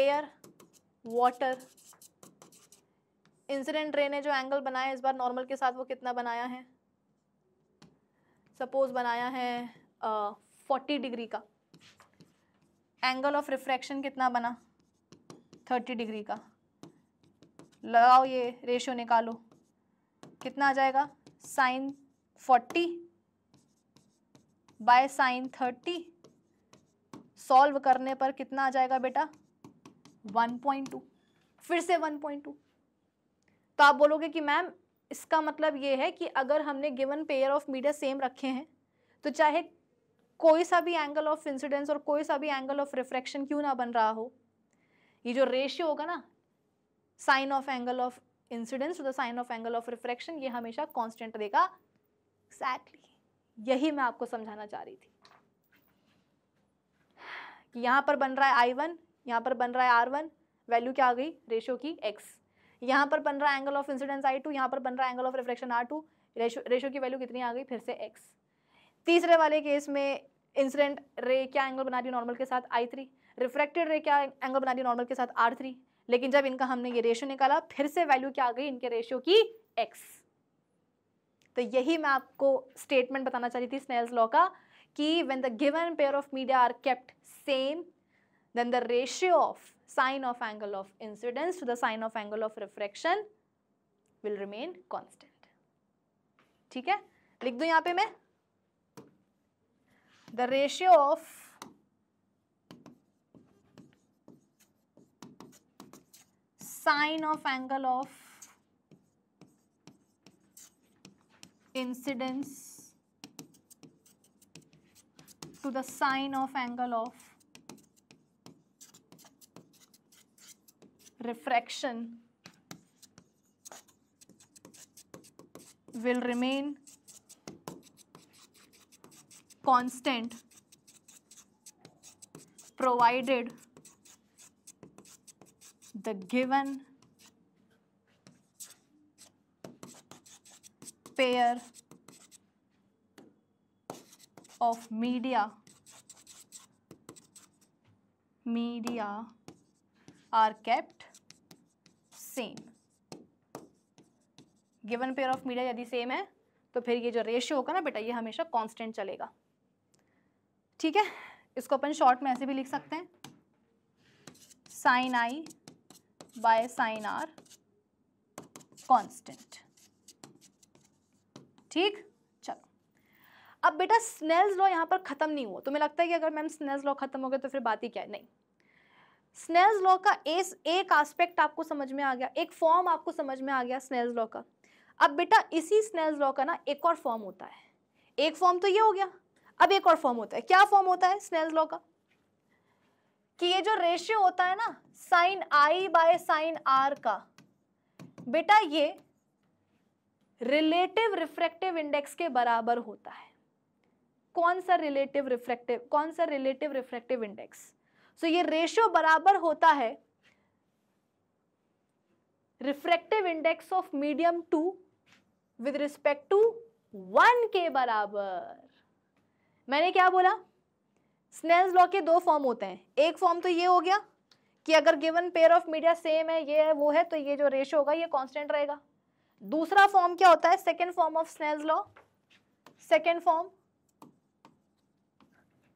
एयर वाटर इंसिडेंट रे ने जो एंगल बनाया इस बार नॉर्मल के साथ वो कितना बनाया है सपोज बनाया है फोर्टी uh, डिग्री का एंगल ऑफ रिफ्रैक्शन कितना बना थर्टी डिग्री का लगाओ ये रेशियो निकालो कितना आ जाएगा sine forty by sine thirty solve करने पर कितना आ जाएगा बेटा वन पॉइंट टू फिर से वन पॉइंट टू तो आप बोलोगे कि मैम इसका मतलब ये है कि अगर हमने given pair of media same रखे हैं तो चाहे कोई सा भी एंगल ऑफ इंसिडेंस और कोई सा भी एंगल ऑफ रिफ्रैक्शन क्यों ना बन रहा हो ये जो रेशियो होगा ना sine of angle of incidence to the sine of angle of refraction ये हमेशा कॉन्स्टेंट देगा एक्सैक्टली exactly. यही मैं आपको समझाना चाह रही थी कि यहाँ पर बन रहा है आई वन यहाँ पर बन रहा है आर वन वैल्यू क्या आ गई रेशो की एक्स यहाँ पर बन रहा है angle of incidence i two यहाँ पर बन रहा है angle of refraction r two ratio ratio की वैल्यू कितनी आ गई फिर से एक्स तीसरे वाले केस में इंसिडेंट रे क्या एंगल बना रही है नॉर्मल के साथ आई थ्री रिफ्रैक्टेड रे क्या एंगल बना रही है नॉर्मल के साथ आर थ्री लेकिन जब इनका हमने ये रेशियो निकाला फिर से वैल्यू क्या आ गई इनके रेशियो की एक्स तो यही मैं आपको स्टेटमेंट बताना चाहती थी स्नेल्स लॉ का कि when the given pair of media are kept same then the ratio of sine of angle of incidence to the sine of angle of refraction will remain constant ठीक है लिख दू यहां पे मैं the ratio of sine of angle of incidence to the sine of angle of refraction will remain constant provided the given pair of media media are kept same given pair of media यदि same है तो फिर ये जो ratio होगा ना बेटा ये हमेशा कांस्टेंट चलेगा ठीक है इसको अपन शॉर्ट में ऐसे भी लिख सकते हैं sine i by sin r constant. ठीक चलो अब बेटा स्नेल्स लॉ यहाँ पर ख़त्म नहीं हुआ तुम्हें लगता है कि अगर मैम स्नेल्स लॉ ख़त्म हो गया तो फिर बात ही क्या है नहीं स्नेल्स लॉ का एस एक आस्पेक्ट आपको समझ में आ गया एक फॉर्म आपको समझ में आ गया स्नेल्स लॉ का अब बेटा इसी स्नेल्स लॉ का ना एक और फॉर्म होता है एक फॉर्म तो ये हो गया अब एक और फॉर्म होता है क्या फॉर्म होता है स्नेल्स लॉ का कि ये जो रेशियो होता है ना sine I by sine are का बेटा ये रिलेटिव रिफ्रेक्टिव इंडेक्स के बराबर होता है कौन सा रिलेटिव रिफ्रेक्टिव कौन सा रिलेटिव रिफ्रेक्टिव इंडेक्स सो ये रेशियो बराबर होता है refractive index of medium two with respect to one के बराबर मैंने क्या बोला स्नेल्स लॉ के दो फॉर्म होते हैं एक फॉर्म तो ये हो गया कि अगर given pair of media same है ये है वो है तो ये जो रेशो होगा ये कांस्टेंट रहेगा दूसरा फॉर्म क्या होता है second form of Snell's law second form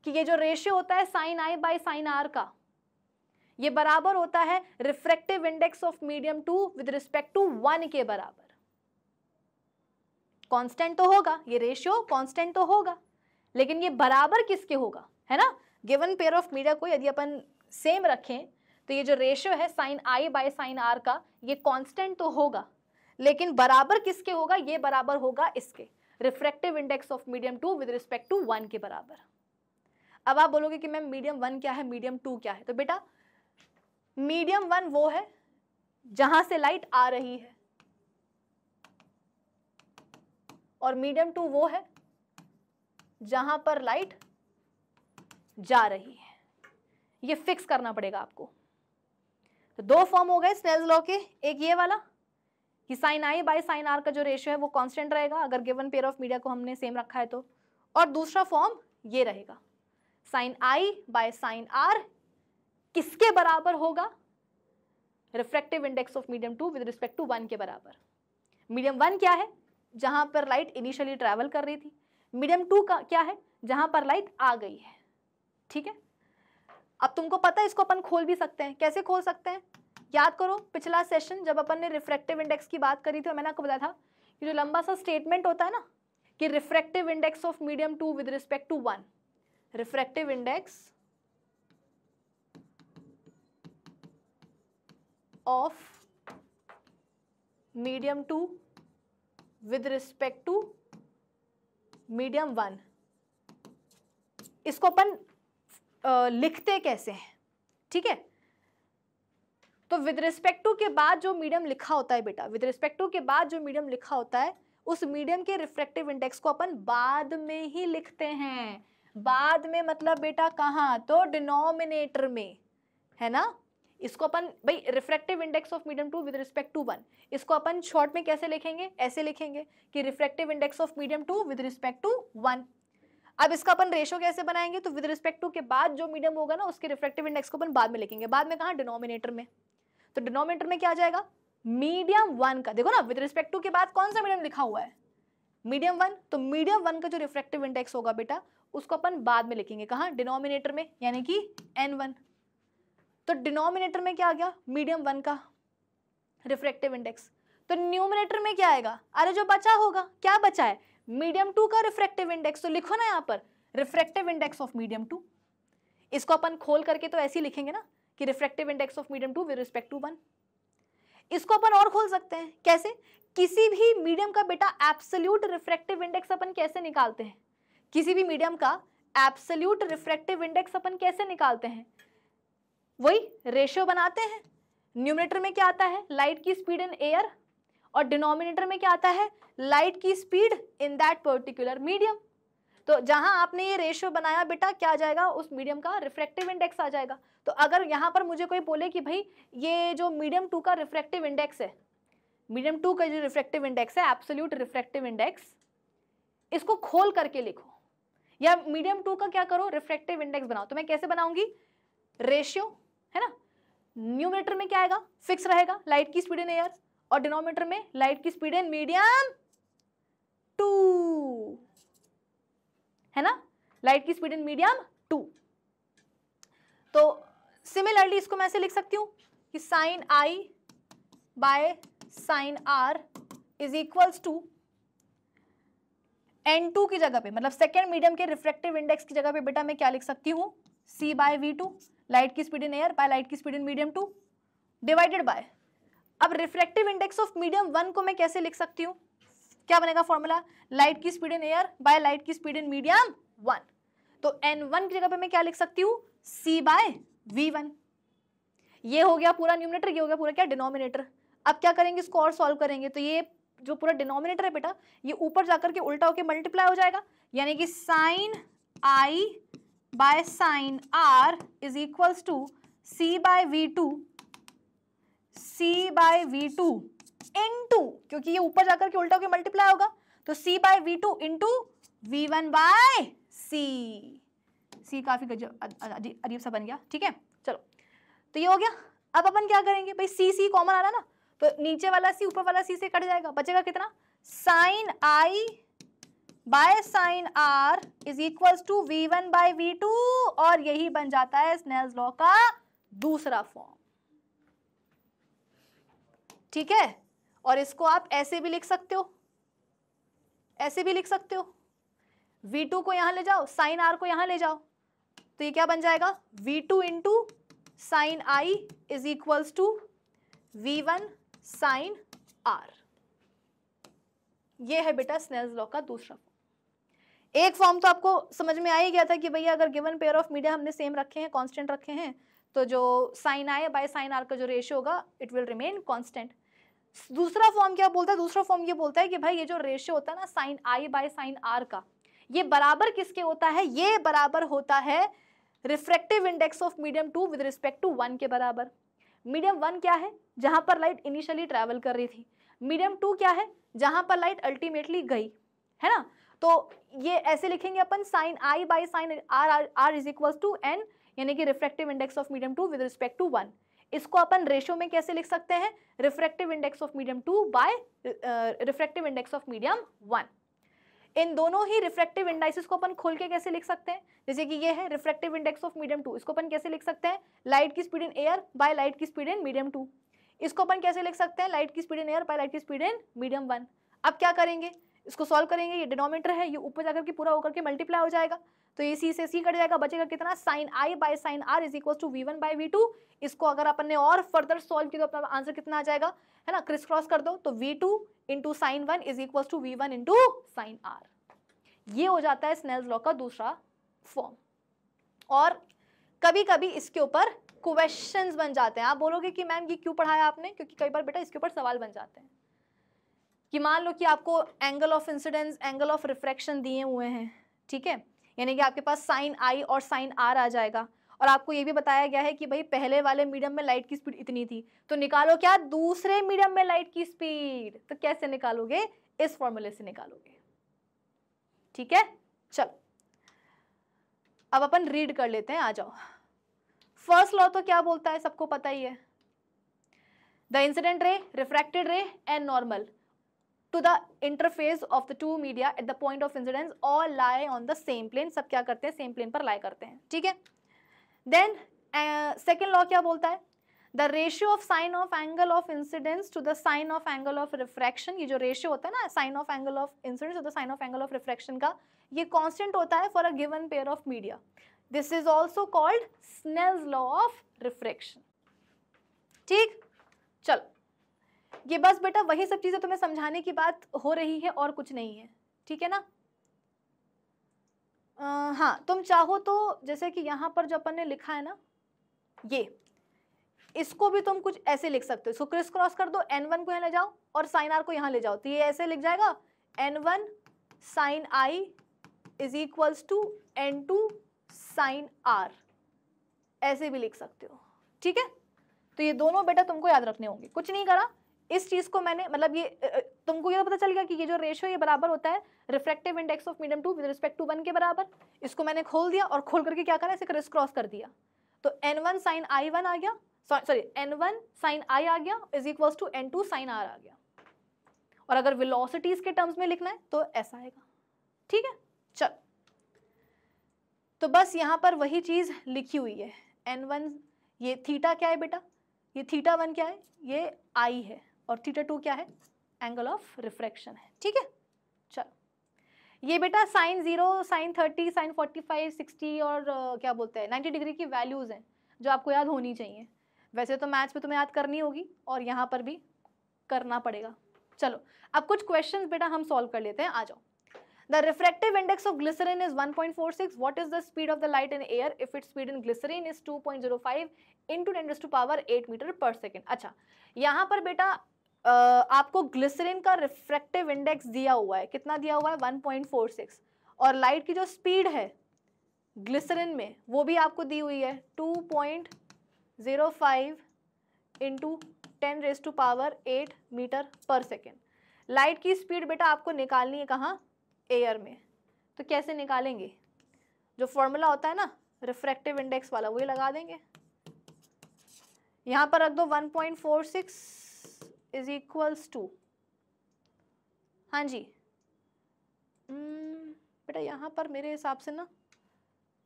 कि ये जो रेशियो होता है sine i by sine are का ये बराबर होता है refractive index of medium two with respect to one के बराबर कांस्टेंट तो होगा ये रेशियो कांस्टेंट तो होगा लेकिन ये बराबर किसके होगा है ना गिवन पेयर ऑफ मीडिया को यदि अपन सेम रखें तो ये जो रेशियो है sine I by sine are का ये कांस्टेंट तो होगा लेकिन बराबर किसके होगा ये बराबर होगा इसके refractive index of medium two with respect to one के बराबर अब आप बोलोगे कि मैम मीडियम वन क्या है मीडियम टू क्या है तो बेटा मीडियम वन वो है जहां से लाइट आ रही है और मीडियम टू वो है जहां पर लाइट जा रही है ये फिक्स करना पड़ेगा आपको तो दो फॉर्म हो गए स्नेल्स लॉ के एक ये वाला कि sine i by sine are का जो रेशियो है वो कांस्टेंट रहेगा अगर गिवन पेयर ऑफ मीडिया को हमने सेम रखा है तो और दूसरा फॉर्म ये रहेगा sine I by sine r किसके बराबर होगा refractive index of medium two with respect to one के बराबर मीडियम वन क्या है जहाँ पर लाइट इनिशियली ट्रेवल कर रही थी मीडियम टू का क्या है जहाँ पर लाइट आ गई है ठीक है अब तुमको पता है इसको अपन खोल भी सकते हैं कैसे खोल सकते हैं याद करो पिछला सेशन जब अपन ने रिफ्रैक्टिव इंडेक्स की बात करी थी मैंने आपको बताया था कि जो लंबा सा स्टेटमेंट होता है ना कि refractive index of medium two with respect to one refractive index of medium two with respect to medium one इसको अपन लिखते कैसे हैं ठीक है तो विद रिस्पेक्ट टू के बाद जो मीडियम लिखा होता है बेटा विद रिस्पेक्ट टू के बाद जो मीडियम लिखा होता है उस मीडियम के रिफ्रेक्टिव इंडेक्स को अपन बाद में ही लिखते हैं बाद में मतलब बेटा कहाँ तो डिनोमिनेटर में है ना इसको अपन भाई refractive index of medium two with respect to one इसको अपन शॉर्ट में कैसे लिखेंगे ऐसे लिखेंगे कि refractive index of medium two with respect to one अब इसका अपन रेशो कैसे बनाएंगे तो विद रिस्पेक्ट टू के बाद जो मीडियम होगा ना उसके रिफ्लेक्टिव इंडेक्स को अपन बाद में लिखेंगे बाद में कहा डिनोमिनेटर में तो डिनोमिनेटर में क्या आ जाएगा मीडियम वन का देखो ना विद रिस्पेक्ट टू के बाद कौन सा मीडियम लिखा हुआ है मीडियम वन तो मीडियम वन का जो रिफ्लेक्टिव इंडेक्स होगा बेटा उसको अपन बाद में लिखेंगे कहा डिनोमिनेटर में यानी कि एन वन तो डिनोमिनेटर में क्या आ गया मीडियम वन का रिफ्लेक्टिव इंडेक्स तो न्यूमिनेटर में क्या आएगा अरे जो बचा होगा क्या बचा है मीडियम टू का रिफ्रेक्टिव इंडेक्स तो लिखो ना यहाँ पर refractive index of medium two इसको अपन खोल करके तो ऐसे ही लिखेंगे ना कि refractive index of medium two with respect to one इसको अपन और खोल सकते हैं कैसे किसी भी मीडियम का बेटा एब्सोल्यूट रिफ्रेक्टिव इंडेक्स अपन कैसे निकालते हैं किसी भी मीडियम का एब्सोल्यूट रिफ्रेक्टिव इंडेक्स अपन कैसे निकालते हैं वही रेशियो बनाते हैं न्यूमिनेटर में क्या आता है लाइट की स्पीड इन एयर और डिनोमिनेटर में क्या आता है लाइट की speed in that particular medium तो जहां आपने ये रेशियो बनाया बेटा क्या आ जाएगा उस मीडियम का रिफ्रैक्टिव इंडेक्स आ जाएगा तो अगर यहाँ पर मुझे कोई बोले कि भाई ये जो मीडियम टू का रिफ्रैक्टिव इंडेक्स है मीडियम टू का जो रिफ्रैक्टिव इंडेक्स है एब्सोल्यूट रिफ्रैक्टिव इंडेक्स इसको खोल करके लिखो या मीडियम टू का क्या करो रिफ्रैक्टिव इंडेक्स बनाओ तो मैं कैसे बनाऊंगी रेशियो है ना न्यूमिनेटर में क्या आएगा फिक्स रहेगा लाइट की स्पीड इन एयर और डिनोमीटर में लाइट की स्पीड है मीडियम टू है ना लाइट की स्पीड इन मीडियम टू तो सिमिलरली इसको मैं ऐसे लिख सकती हूं कि sine I by sine r is equals to n two की जगह पे मतलब सेकेंड मीडियम के रिफ्लेक्टिव इंडेक्स की जगह पे बेटा मैं क्या लिख सकती हूँ c by v two light की speed in air by light की speed in medium two divided by अब reflective index of medium one को मैं कैसे लिख सकती हूँ क्या बनेगा फॉर्मूला लाइट की speed in air by light की स्पीड इन मीडियम वन तो एन वन की जगह पे मैं क्या लिख सकती हूँ सी बाय वी वन ये हो गया पूरा न्यूमिनेटर ये हो गया पूरा क्या डिनोमिनेटर अब क्या करेंगे इसको और सॉल्व करेंगे तो ये जो पूरा डिनोमिनेटर है बेटा ये ऊपर जाकर के उल्टा होकर मल्टीप्लाई हो जाएगा यानी कि sine I by sine r is equals to c by v two c by v two into क्योंकि ये ऊपर जाकर के उल्टा होकर मल्टीप्लाई होगा तो c by v two into v one by c c काफ़ी अजीब सा बन गया ठीक है चलो तो ये हो गया अब अपन क्या करेंगे भाई सी सी कॉमन आ रहा ना तो नीचे वाला सी ऊपर वाला सी से कट जाएगा बचेगा कितना sine I by sine r is equal to v one by v two और यही बन जाता है स्नेल्स लॉ का दूसरा फॉर्म ठीक है और इसको आप ऐसे भी लिख सकते हो ऐसे भी लिख सकते हो V2 को यहां ले जाओ साइन R को यहां ले जाओ तो ये क्या बन जाएगा V2 two into sine i is equals to v one sine r यह है बेटा स्नेल्स लॉ का दूसरा फॉर्म एक फॉर्म तो आपको समझ में आ ही गया था कि भैया अगर गिवन पेयर ऑफ मीडिया हमने सेम रखे हैं कांस्टेंट रखे हैं तो जो sine I by sine are का जो रेशियो होगा इट विल रिमेन कॉन्स्टेंट दूसरा फॉर्म क्या बोलता है दूसरा फॉर्म ये बोलता है कि भाई ये जो रेशियो होता है ना sine I by sine are का ये बराबर किसके होता है ये बराबर होता है refractive index of medium two with respect to one के बराबर मीडियम वन क्या है जहाँ पर लाइट इनिशियली ट्रेवल कर रही थी मीडियम टू क्या है जहाँ पर लाइट अल्टीमेटली गई है ना तो ये ऐसे लिखेंगे अपन sine i by sine r r r is equal to n यानी कि refractive index of medium two with respect to one इसको अपन रेशियो में कैसे लिख सकते हैं refractive index of medium two by refractive index of medium one इन दोनों ही रिफ्रेक्टिव इंडाइसिस को अपन खोल के कैसे लिख सकते हैं जैसे कि ये है refractive index of medium two इसको अपन कैसे लिख सकते हैं लाइट की speed in air by light की स्पीड इन मीडियम टू इसको अपन कैसे लिख सकते हैं लाइट की speed in air by light की स्पीड इन मीडियम वन अब क्या करेंगे इसको सॉल्व करेंगे ये डिनोमीटर है ये ऊपर जाकर के पूरा होकर के मल्टीप्लाई हो जाएगा तो ये सी से सी कट जाएगा बचेगा कितना sine i by sine r is equal to v one by v two इसको अगर अपन ने और फर्दर सॉल्व किया तो अपना आंसर कितना आ जाएगा है ना क्रिस क्रॉस कर दो तो v two into sine one is equal to v one into sine r ये हो जाता है स्नेल्स लॉ का दूसरा फॉर्म और कभी कभी इसके ऊपर क्वेश्चंस बन जाते हैं आप बोलोगे कि मैम ये क्यों पढ़ाया आपने क्योंकि कई बार बेटा इसके ऊपर सवाल बन जाते हैं कि मान लो कि आपको angle of incidence angle of refraction दिए हुए हैं ठीक है यानी कि आपके पास साइन आई और साइन आर आ जाएगा और आपको ये भी बताया गया है कि भाई पहले वाले मीडियम में लाइट की स्पीड इतनी थी तो निकालो क्या दूसरे मीडियम में लाइट की स्पीड तो कैसे निकालोगे इस फॉर्मूले से निकालोगे ठीक है चलो अब अपन रीड कर लेते हैं आ जाओ फर्स्ट लॉ तो क्या बोलता है सबको पता ही है the incident ray refracted ray and normal to the interface of the two media at the point of incidence or lie on the same plane सब क्या करते हैं same plane पर lie करते हैं ठीक है then uh, second law क्या बोलता है the ratio of sine of angle of incidence to the sine of angle of refraction ये जो रेशियो होता है ना sine of angle of incidence to the sine of angle of refraction का ये कॉन्स्टेंट होता है for a given pair of media this is also called Snell's law of refraction ठीक चलो ये बस बेटा वही सब चीज़ें तुम्हें समझाने की बात हो रही है और कुछ नहीं है ठीक है ना आ, हाँ तुम चाहो तो जैसे कि यहाँ पर जो अपन ने लिखा है ना ये इसको भी तुम कुछ ऐसे लिख सकते हो इसको क्रिस क्रॉस कर दो एन वन को यहाँ ले जाओ और साइन आर को यहाँ ले जाओ तो ये ऐसे लिख जाएगा n one sine i is equals to n two sine r ऐसे भी लिख सकते हो ठीक है तो ये दोनों बेटा तुमको याद रखने होंगे कुछ नहीं करा इस चीज़ को मैंने मतलब ये तुमको ये तो पता चल गया कि ये जो रेशो ये बराबर होता है reflective index of medium two with respect to one के बराबर इसको मैंने खोल दिया और खोल करके क्या करा इसे क्रिस क्रॉस कर दिया तो एन वन साइन आई वन आ गया sorry n one sine i आ गया is equals to n two sine r आ गया और अगर विलोसिटीज़ के टर्म्स में लिखना है तो ऐसा आएगा ठीक है चल तो बस यहाँ पर वही चीज़ लिखी हुई है एन वन ये थीटा क्या है बेटा ये थीटा वन क्या है ये आई है और थीटा टू क्या है एंगल ऑफ रिफ्रैक्शन है ठीक है चलो ये बेटा sine zero sine thirty sine forty five sixty और uh, क्या बोलते हैं नाइन्टी डिग्री की वैल्यूज़ हैं जो आपको याद होनी चाहिए वैसे तो मैथ्स में तुम्हें याद करनी होगी और यहाँ पर भी करना पड़ेगा चलो अब कुछ क्वेश्चन बेटा हम सॉल्व कर लेते हैं आ जाओ the refractive index of glycerin is 1.46. What is the speed of the light in air if it speed in glycerine is 2.05 into 10 to power eight metre पर सेकेंड अच्छा यहाँ पर बेटा आपको ग्लिसरीन का रिफ्रैक्टिव इंडेक्स दिया हुआ है कितना दिया हुआ है 1.46 और लाइट की जो स्पीड है ग्लिसरीन में वो भी आपको दी हुई है 2.05 point zero five into ten raise to power eight metre पर सेकेंड लाइट की स्पीड बेटा आपको निकालनी है कहाँ एयर में तो कैसे निकालेंगे जो फॉर्मूला होता है ना रिफ्रैक्टिव इंडेक्स वाला वही लगा देंगे यहाँ पर रख दो 1.46 इज इक्वल्स टू हाँ जी हम्म, बेटा यहाँ पर मेरे हिसाब से ना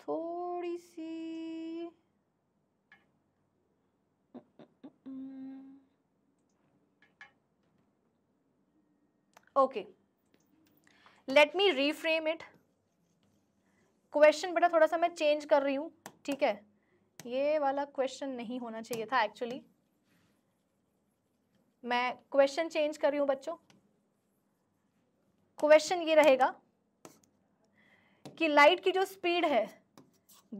थोड़ी सी okay let me reframe it question बेटा थोड़ा सा मैं चेंज कर रही हूँ ठीक है ये वाला क्वेश्चन नहीं होना चाहिए था एक्चुअली मैं क्वेश्चन चेंज कर रही हूँ बच्चों क्वेश्चन ये रहेगा कि लाइट की जो स्पीड है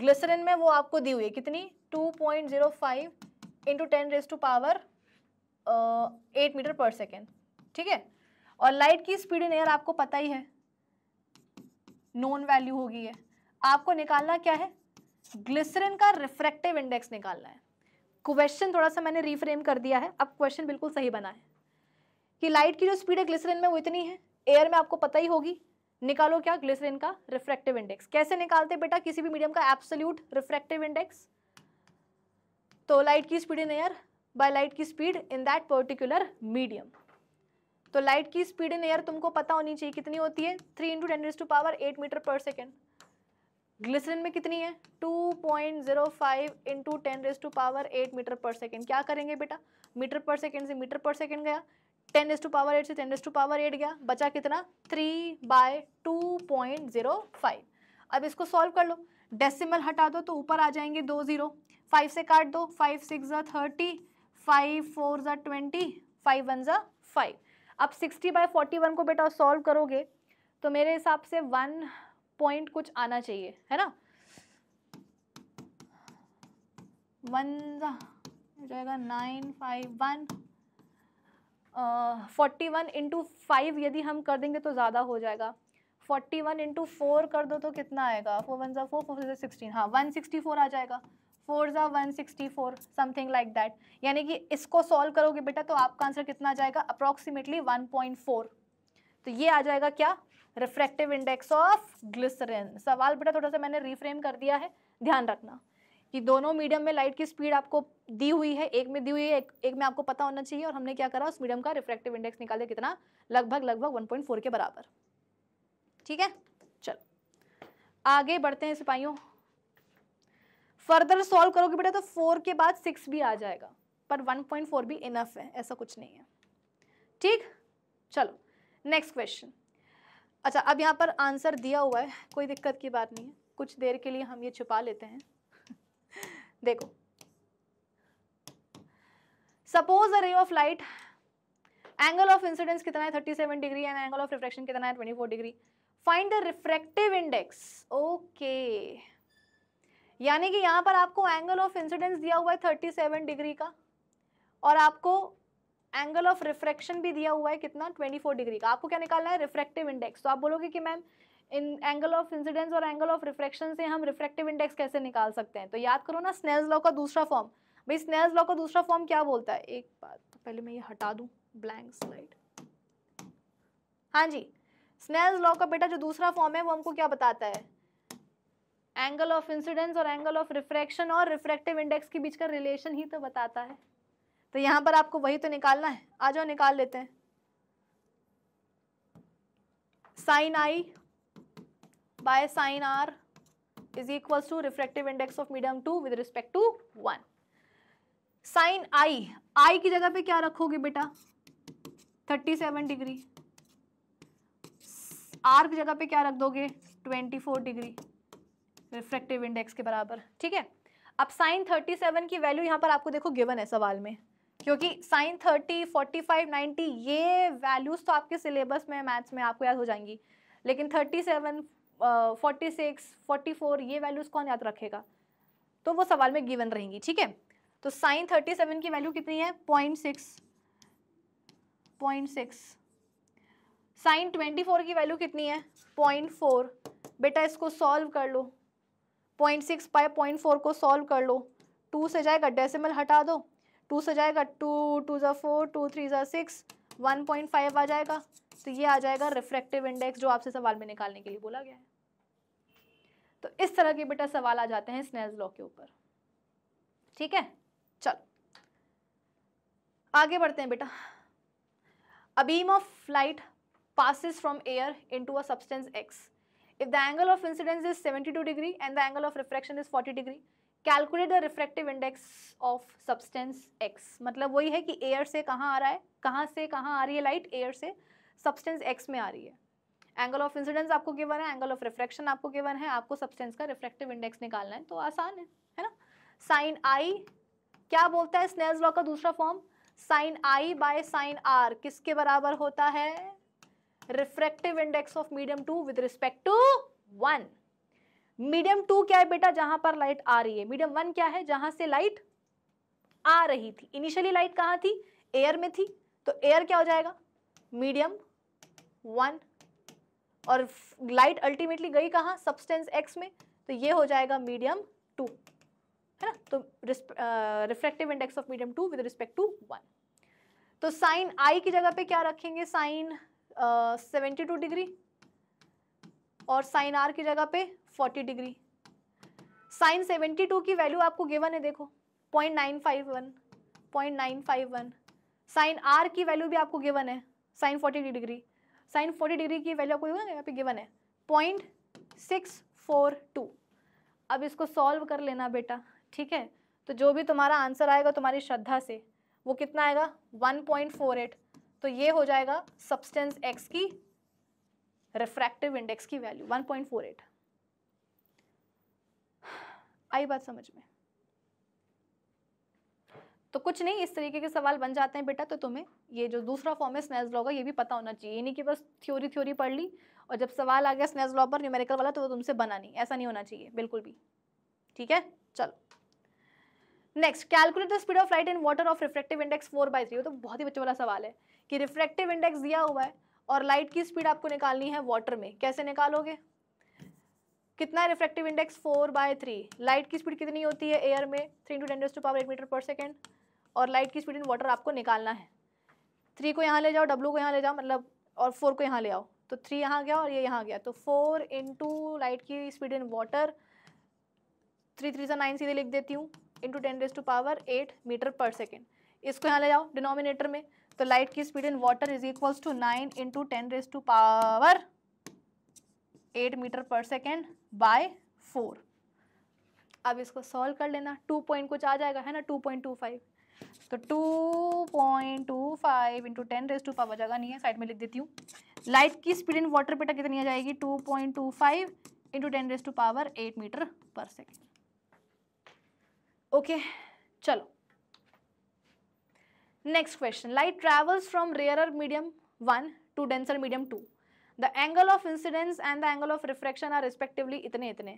ग्लिसरिन में वो आपको दी हुई है कितनी 2.05 point zero five into ten raise to power eight metre पर सेकेंड ठीक है और लाइट की स्पीड इन एयर आपको पता ही है नॉन वैल्यू होगी है आपको निकालना क्या है ग्लिसरिन का रिफ्रैक्टिव इंडेक्स निकालना है क्वेश्चन थोड़ा सा मैंने रीफ्रेम कर दिया है अब क्वेश्चन बिल्कुल सही बना है कि लाइट की जो स्पीड है ग्लिसरिन में वो इतनी है एयर में आपको पता ही होगी निकालो क्या ग्लिसरिन का रिफ्रैक्टिव इंडेक्स कैसे निकालते बेटा किसी भी मीडियम का एब्सोल्यूट रिफ्रैक्टिव इंडेक्स तो लाइट की speed in air by light की speed in that particular medium तो लाइट की स्पीड इन एयर तुमको पता होनी चाहिए कितनी होती है three into ten to power eight metre पर सेकेंड ग्लिसरिन में कितनी है 2.05 point zero five into ten raise to power eight metre पर सेकेंड क्या करेंगे बेटा मीटर पर सेकेंड से मीटर पर सेकेंड गया ten raise to power eight से ten raise to power eight गया बचा कितना three by two point zero five अब इसको सॉल्व कर लो डेसिमल हटा दो तो ऊपर आ जाएंगे दो जीरो फाइव से काट दो फाइव सिक्स जो थर्टी फाइव फोर ज़ा ट्वेंटी फाइव वन ज़ा फाइव अब सिक्सटी बाय फोर्टी वन को बेटा सॉल्व करोगे तो मेरे हिसाब से वन पॉइंट कुछ आना चाहिए है ना वन जाएगा nine five one forty one into five यदि हम कर देंगे तो ज़्यादा हो जाएगा फोर्टी वन इंटू फोर कर दो तो कितना आएगा फोर वन ज़ा फोर फोर सिक्सटीन हाँ वन सिक्सटी फोर आ जाएगा फोर ज़ा one sixty four something like that यानी कि इसको सॉल्व करोगे बेटा तो आपका आंसर कितना आ जाएगा अप्रॉक्सीमेटली वन पॉइंट फोर तो ये आ जाएगा क्या रिफ्रैक्टिव इंडेक्स ऑफ ग्लिसरिन सवाल बेटा थोड़ा सा मैंने रिफ्रेम कर दिया है ध्यान रखना कि दोनों मीडियम में लाइट की स्पीड आपको दी हुई है एक में दी हुई है एक, एक में आपको पता होना चाहिए और हमने क्या करा उस मीडियम का रिफ्रैक्टिव इंडेक्स निकाल दिया कितना लगभग लगभग 1.4 के बराबर ठीक है चलो आगे बढ़ते हैं सिपाहियों फर्दर सॉल्व करोगे बेटा तो फोर के बाद सिक्स भी आ जाएगा पर वन पॉइंट फोर भी इनफ है ऐसा कुछ नहीं है ठीक चलो नेक्स्ट क्वेश्चन अच्छा अब यहाँ पर आंसर दिया हुआ है कोई दिक्कत की बात नहीं है कुछ देर के लिए हम ये छुपा लेते हैं <laughs> देखो suppose a ray of light angle of incidence कितना है 37 degree and angle of refraction कितना है 24 degree find the refractive index okay यानी कि यहाँ पर आपको एंगल ऑफ इंसिडेंस दिया हुआ है 37 डिग्री का और आपको एंगल ऑफ रिफ्रैक्शन भी दिया हुआ है कितना 24 डिग्री का आपको क्या निकालना है रिफ्रैक्टिव इंडेक्स तो आप बोलोगे कि मैम इन एंगल ऑफ इंसिडेंस और एंगल ऑफ रिफ्रैक्शन से हम रिफ्रैक्टिव इंडेक्स कैसे निकाल सकते हैं तो याद करो ना स्नेल्स लॉ का दूसरा फॉर्म भाई स्नेल्स लॉ का दूसरा फॉर्म क्या बोलता है एक बात तो पहले मैं ये हटा दूँ ब्लैंक स्लाइड हाँ जी स्नेल्स लॉ का बेटा जो दूसरा फॉर्म है वो हमको क्या बताता है एंगल ऑफ इंसिडेंस और एंगल ऑफ रिफ्रैक्शन और रिफ्रैक्टिव इंडेक्स के बीच का रिलेशन ही तो बताता है तो यहाँ पर आपको वही तो निकालना है आ जाओ निकाल लेते हैं sine I by sine r is equals to refractive index of medium two with respect to one sine i i की जगह पे क्या रखोगे बेटा थर्टी सेवन डिग्री आर की जगह पे क्या रख दोगे twenty four degree refractive index के बराबर ठीक है अब साइन थर्टी सेवन की वैल्यू यहां पर आपको देखो गिवन है सवाल में क्योंकि sine thirty forty five ninety ये वैल्यूज़ तो आपके सिलेबस में मैथ्स में आपको याद हो जाएंगी लेकिन thirty seven forty six forty four ये वैल्यूज़ कौन याद रखेगा तो वो सवाल में गिवन रहेंगी ठीक है तो साइन थर्टी सेवन की वैल्यू कितनी है point six point six sine twenty four की वैल्यू कितनी है पॉइंट फोर बेटा इसको सॉल्व कर लो point six by point four को सॉल्व कर लो टू से जाएगा डेसिमल हटा दो टू से जाएगा टू टू ज़ा फोर टू थ्री ज़ा सिक्स वन पॉइंट फाइव आ जाएगा तो ये आ जाएगा रिफ्रैक्टिव इंडेक्स जो आपसे सवाल में निकालने के लिए बोला गया है तो इस तरह के बेटा सवाल आ जाते हैं स्नेल्स लॉ के ऊपर ठीक है चलो आगे बढ़ते हैं बेटा a beam of light passes from air into a x if the angle of incidence is seventy two degree and the angle of refraction is forty degree calculate the refractive index of substance x मतलब वही है कि air से कहाँ आ रहा है कहाँ से कहाँ आ रही है लाइट एयर से सब्सटेंस एक्स में आ रही है एंगल ऑफ इंसिडेंस आपको गिवन है एंगल ऑफ रिफ्रैक्शन आपको गिवन है आपको सब्सटेंस का रिफ्रैक्टिव इंडेक्स निकालना है तो आसान है है ना साइन आई क्या बोलता है स्नेल्स लॉ का दूसरा form sine I by sine r किसके बराबर होता है refractive index of medium two with respect to one medium two क्या है बेटा जहां पर लाइट आ रही है मीडियम वन क्या है जहां से लाइट आ रही थी इनिशियली लाइट कहाँ थी एयर में थी तो एयर क्या हो जाएगा मीडियम वन और लाइट अल्टीमेटली गई कहाँ सब्सटेंस एक्स में तो ये हो जाएगा मीडियम टू है ना तो reflective index of medium two with respect to one तो साइन आई की जगह पे क्या रखेंगे साइन सेवेंटी टू डिग्री और साइन आर की जगह पे 40 डिग्री साइन 72 की वैल्यू आपको गिवन है देखो 0.951 0.951 साइन आर की वैल्यू भी आपको गिवन है साइन 40 डिग्री साइन 40 डिग्री की वैल्यू आपको यहाँ पे गिवन है पॉइंट सिक्स फोर टू अब इसको सॉल्व कर लेना बेटा ठीक है तो जो भी तुम्हारा आंसर आएगा तुम्हारी श्रद्धा से वो कितना आएगा एट तो ये हो जाएगा सब्सटेंस एक्स की रिफ्रैक्टिव इंडेक्स की वैल्यू 1.48 आई बात समझ में तो कुछ नहीं इस तरीके के सवाल बन जाते हैं बेटा तो तुम्हें ये जो दूसरा फॉर्म है स्नेस लॉ का ये भी पता होना चाहिए नहीं कि बस थ्योरी थ्योरी पढ़ ली और जब सवाल आ गया स्नेस लॉ पर न्यूमेरिकल वाला तो वो तुमसे बना नहीं ऐसा नहीं होना चाहिए बिल्कुल भी ठीक है चलो next calculate the speed of light in water of refractive index four by three तो बहुत ही बच्चों वाला सवाल है कि रिफ्रैक्टिव इंडेक्स दिया हुआ है और लाइट की स्पीड आपको निकालनी है वाटर में कैसे निकालोगे कितना है refractive index four by three light की स्पीड कितनी होती है एयर में three into ten to power eight metre पर सेकेंड और लाइट की स्पीड इन वाटर आपको निकालना है थ्री को यहाँ ले जाओ डब्लू को यहाँ ले जाओ मतलब और फोर को यहाँ ले आओ तो थ्री यहाँ गया और ये यहाँ गया तो फोर इंटू लाइट की speed in water three three से नाइन सीधे लिख देती हूँ into ten raise to power eight metre पर सेकेंड इसको यहाँ ले जाओ डिनोमिनेटर में तो लाइट की speed in water is equals to nine into ten raise to power eight metre पर सेकेंड बाय फोर अब इसको सॉल्व कर लेना टू पॉइंट कुछ आ जाएगा है ना टू पॉइंट टू फाइव तो two point two five into ten raise to power जगह नहीं है साइड में लिख देती हूँ लाइट की स्पीड इन वाटर बेटा कितनी आ जाएगी two point two five into ten raise to power eight metre पर सेकेंड ओके चलो next question light travels from rarer medium one to denser medium two the angle of incidence and the angle of refraction are respectively इतने इतने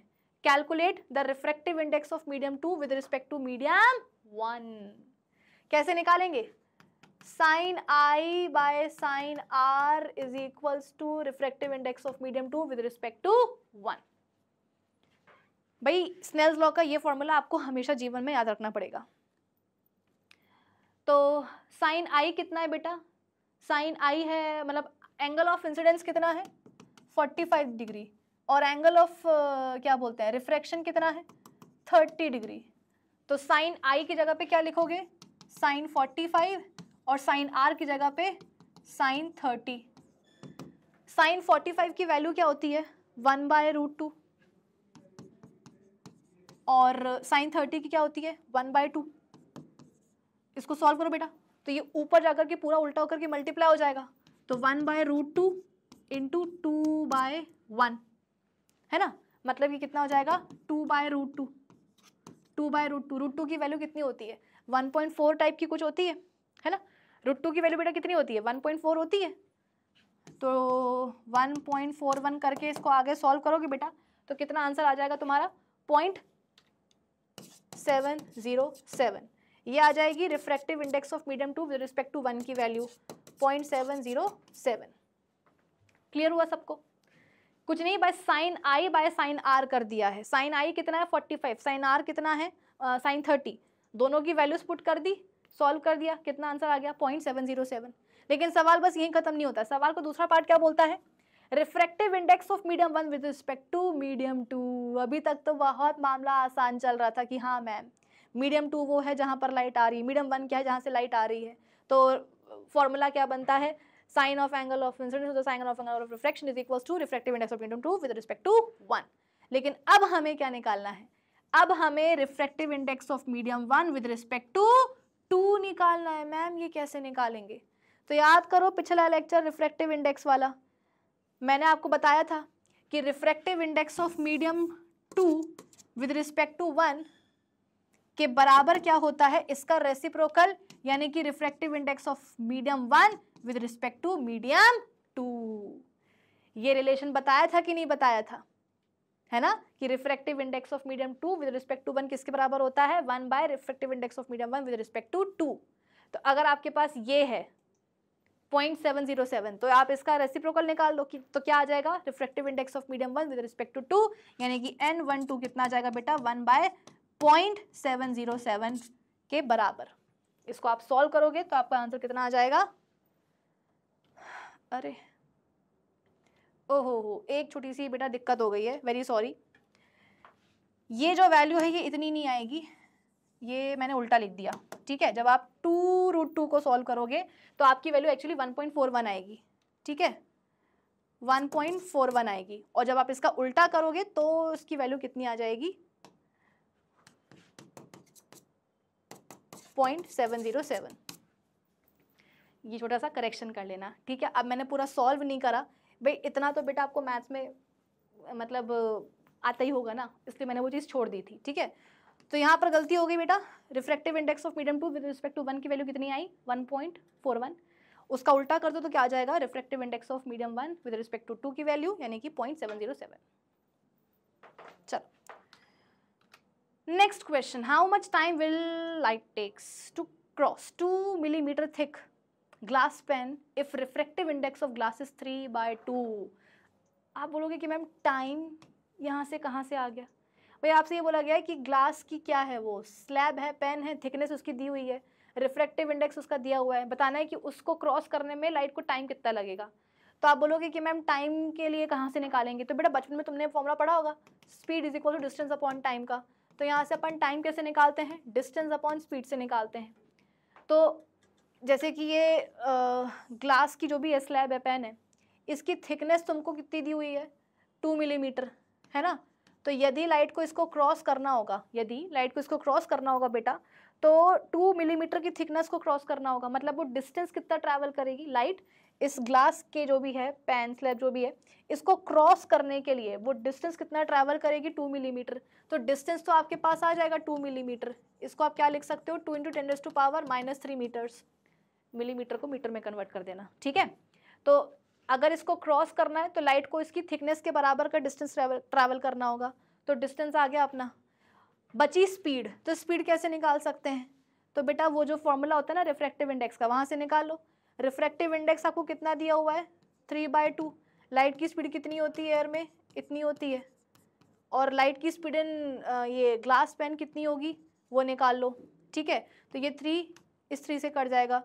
calculate the refractive index of medium two with respect to medium one कैसे निकालेंगे sine I by sine r is equals to refractive index of medium two with respect to one भाई Snell's law का ये formula आपको हमेशा जीवन में याद रखना पड़ेगा तो साइन आई कितना है बेटा साइन आई है मतलब एंगल ऑफ इंसिडेंस कितना है 45 डिग्री और एंगल ऑफ uh, क्या बोलते हैं रिफ्रैक्शन कितना है 30 डिग्री तो साइन आई की जगह पे क्या लिखोगे साइन 45 और साइन आर की जगह पे साइन 30 साइन 45 की वैल्यू क्या होती है वन बाय रूट टू और साइन 30 की क्या होती है वन बाय टू इसको सॉल्व करो बेटा तो ये ऊपर जाकर के पूरा उल्टा होकर के मल्टीप्लाई हो जाएगा तो one by root two into two by one है ना मतलब ये कितना हो जाएगा two by root two two by root two root two की वैल्यू कितनी होती है वन पॉइंट फोर टाइप की कुछ होती है है ना रूट टू की वैल्यू बेटा कितनी होती है वन पॉइंट फोर होती है तो वन पॉइंट फोर वन करके इसको आगे सॉल्व करोगे बेटा तो कितना आंसर आ जाएगा तुम्हारा पॉइंट सेवन ज़ीरो सेवन ये आ जाएगी refractive index of medium two with respect to one की value point seven zero seven clear हुआ सबको कुछ नहीं बस sine I by sine r कर दिया है साइन आई कितना है फोर्टी फाइव साइन आर कितना है साइन थर्टी दोनों की वैल्यूज पुट कर दी सॉल्व कर दिया कितना आंसर आ गया पॉइंट सेवन जीरो सेवन लेकिन सवाल बस यहीं खत्म नहीं होता सवाल को दूसरा पार्ट क्या बोलता है refractive index of medium one with respect to medium two अभी तक तो बहुत मामला आसान चल रहा था कि हाँ मैम मीडियम टू वो है जहाँ पर लाइट आ रही है मीडियम वन क्या है जहाँ से लाइट आ रही है तो फॉर्मूला क्या बनता है sine of angle of incidence sine of angle of reflection is equal to reflective index of medium two with respect to one लेकिन अब हमें क्या निकालना है अब हमें reflective index of medium one with respect to two निकालना है मैम ये कैसे निकालेंगे तो याद करो पिछला लेक्चर रिफ्लेक्टिव इंडेक्स वाला मैंने आपको बताया था कि refractive index of medium two with respect to one के बराबर क्या होता है इसका रेसिप्रोकल यानी कि refractive index of medium one with respect to medium two ये रिलेशन बताया था कि नहीं बताया था है ना कि refractive index of medium two with respect to one किसके बराबर होता है one by refractive index of medium one with respect to two तो अगर आपके पास ये है 0.707 तो आप इसका रेसिप्रोकल निकाल दो तो क्या आ जाएगा refractive index of medium one with respect to two यानी कि एन वन टू कितना आ जाएगा बेटा one by point seven zero seven के बराबर इसको आप सॉल्व करोगे तो आपका आंसर कितना आ जाएगा अरे ओहो हो एक छोटी सी बेटा दिक्कत हो गई है वेरी सॉरी ये जो वैल्यू है ये इतनी नहीं आएगी ये मैंने उल्टा लिख दिया ठीक है जब आप टू रूट टू को सॉल्व करोगे तो आपकी value actually one point four one आएगी ठीक है वन पॉइंट फोर वन आएगी और जब आप इसका उल्टा करोगे तो इसकी वैल्यू कितनी आ जाएगी पॉइंट सेवन जीरो सेवन ये छोटा सा करेक्शन कर लेना ठीक है अब मैंने पूरा सॉल्व नहीं करा भाई इतना तो बेटा आपको मैथ्स में मतलब आता ही होगा ना इसलिए मैंने वो चीज़ छोड़ दी थी ठीक है तो यहाँ पर गलती हो गई बेटा refractive index of medium two with respect to one की वैल्यू कितनी आई वन पॉइंट फोर वन उसका उल्टा कर दो तो क्या आ जाएगा refractive index of medium one with respect to two की वैल्यू यानी कि पॉइंट सेवन जीरो सेवन चलो next question how much time will light takes to cross two millimetre thick glass pane if refractive index of glass is three by two आप बोलोगे कि ma'am time यहाँ से कहाँ से आ गया भैया आपसे ये बोला गया है कि ग्लास की क्या है वो स्लैब है पेन है थिकनेस उसकी दी हुई है रिफ्रैक्टिव इंडेक्स उसका दिया हुआ है बताना है कि उसको क्रॉस करने में लाइट को टाइम कितना लगेगा तो आप बोलोगे कि मैम टाइम के लिए कहाँ से निकालेंगे तो बेटा बचपन में तुमने फॉर्मूला पढ़ा होगा speed is equal to distance upon time का तो यहाँ से अपन टाइम कैसे निकालते हैं डिस्टेंस अपॉन स्पीड से निकालते हैं तो जैसे कि ये आ, ग्लास की जो भी स्लैब है पेन है इसकी थिकनेस तुमको कितनी दी हुई है टू मिलीमीटर है ना तो यदि लाइट को इसको क्रॉस करना होगा यदि लाइट को इसको क्रॉस करना होगा बेटा तो टू मिलीमीटर की थिकनेस को क्रॉस करना होगा मतलब वो डिस्टेंस कितना ट्रैवल करेगी लाइट इस ग्लास के जो भी है पैन स्लैब जो भी है इसको क्रॉस करने के लिए वो डिस्टेंस कितना ट्रैवल करेगी टू मिलीमीटर तो डिस्टेंस तो आपके पास आ जाएगा टू मिलीमीटर इसको आप क्या लिख सकते हो two into ten raise to power minus three metres millimetre को मीटर में कन्वर्ट कर देना ठीक है तो अगर इसको क्रॉस करना है तो लाइट को इसकी थिकनेस के बराबर का डिस्टेंस ट्रैवल करना होगा तो डिस्टेंस आ गया अपना बची स्पीड तो स्पीड कैसे निकाल सकते हैं तो बेटा वो जो फॉर्मूला होता है ना रिफ्रैक्टिव इंडेक्स का वहाँ से निकाल लो रिफ्रैक्टिव इंडेक्स आपको कितना दिया हुआ है थ्री बाय टू लाइट की स्पीड कितनी होती है एयर में इतनी होती है और लाइट की स्पीड इन ये ग्लास पेन कितनी होगी वो निकाल लो ठीक है तो ये थ्री इस थ्री से कट जाएगा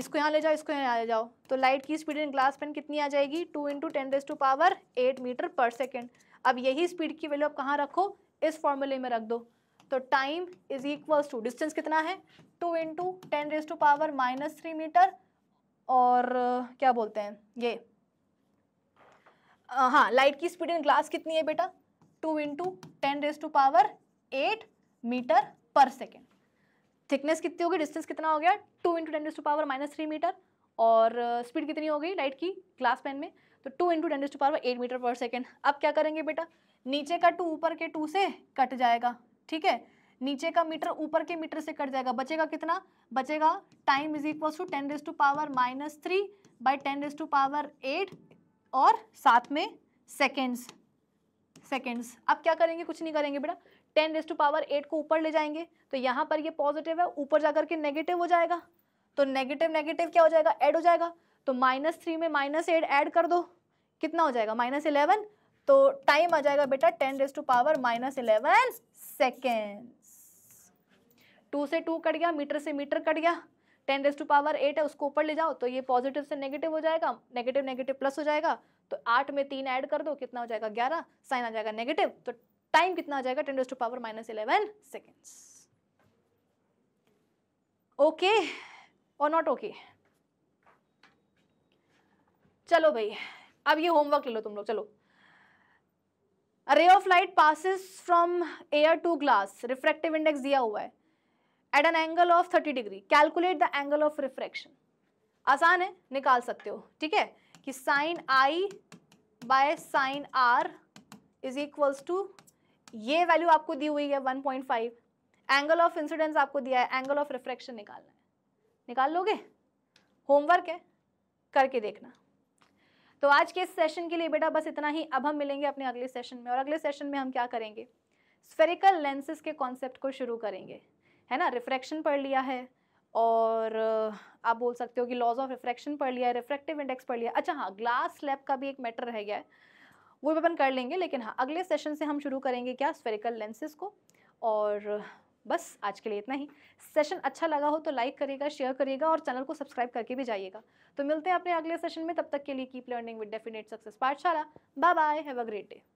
इसको यहाँ ले जाओ इसको यहाँ ले जाओ तो लाइट की स्पीड इन ग्लास पेन कितनी आ जाएगी two into ten raise to power eight metre पर सेकेंड अब यही स्पीड की वैल्यू आप कहाँ रखो इस फॉर्मूले में रख दो तो time is equals to distance कितना है two into ten raise to power minus three metre और क्या बोलते हैं ये हाँ लाइट की स्पीड इन ग्लास कितनी है बेटा two into ten raise to power eight metre पर सेकेंड थिकनेस कितनी होगी डिस्टेंस कितना हो गया two into ten raise to power minus three metre और स्पीड कितनी हो गई लाइट की ग्लास पेन में तो two into ten to power eight metre पर सेकेंड अब क्या करेंगे बेटा नीचे का टू ऊपर के टू से कट जाएगा ठीक है नीचे का मीटर ऊपर के मीटर से कट जाएगा बचेगा कितना बचेगा time is equal to ten raise to power minus three by ten raise to power eight और साथ में सेकेंड्स सेकेंड्स अब क्या करेंगे कुछ नहीं करेंगे बेटा ten raise to power eight को ऊपर ले जाएंगे तो यहाँ पर ये पॉजिटिव है ऊपर जाकर के नेगेटिव हो जाएगा तो नेगेटिव नेगेटिव क्या हो जाएगा ऐड हो जाएगा तो माइनस थ्री में माइनस एट ऐड कर दो कितना हो जाएगा माइनस इलेवन तो टाइम आ जाएगा बेटा ten raise to power minus eleven second two से टू कट गया मीटर से मीटर कट गया ten raise to power eight है उसको ऊपर ले जाओ तो ये पॉजिटिव से नेगेटिव हो जाएगा नेगेटिव नेगेटिव प्लस हो जाएगा तो आठ में तीन ऐड कर दो कितना हो जाएगा ग्यारह साइन आ जाएगा नेगेटिव तो टाइम कितना हो जाएगा ten raise to power minus eleven seconds okay और नॉट ओके चलो भाई अब ये होमवर्क ले लो तुम लोग चलो ray of light passes from air to glass refractive index दिया हुआ है at an angle of thirty degree calculate the angle of refraction आसान है निकाल सकते हो ठीक है कि sine I by sine r is equals to ये वैल्यू आपको दी हुई है 1.5 एंगल ऑफ इंसिडेंस आपको दिया है एंगल ऑफ रिफ्रैक्शन निकालना है निकाल लोगे होमवर्क है करके देखना तो आज के इस सेशन के लिए बेटा बस इतना ही अब हम मिलेंगे अपने अगले सेशन में और अगले सेशन में हम क्या करेंगे स्फेरिकल लेंसेज के कॉन्सेप्ट को शुरू करेंगे है ना रिफ्रैक्शन पढ़ लिया है और आप बोल सकते हो कि लॉज ऑफ रिफ्रैक्शन पढ़ लिया है रिफ्रैक्टिव इंडेक्स पढ़ लिया अच्छा हाँ ग्लास स्लैब का भी एक मैटर रह गया है वो भी अपन कर लेंगे लेकिन हाँ अगले सेशन से हम शुरू करेंगे क्या स्फेरिकल लेंसेज को और बस आज के लिए इतना ही सेशन अच्छा लगा हो तो लाइक करिएगा शेयर करिएगा और चैनल को सब्सक्राइब करके भी जाइएगा तो मिलते हैं अपने अगले सेशन में तब तक के लिए keep learning with definite success Pathshala bye bye have a great day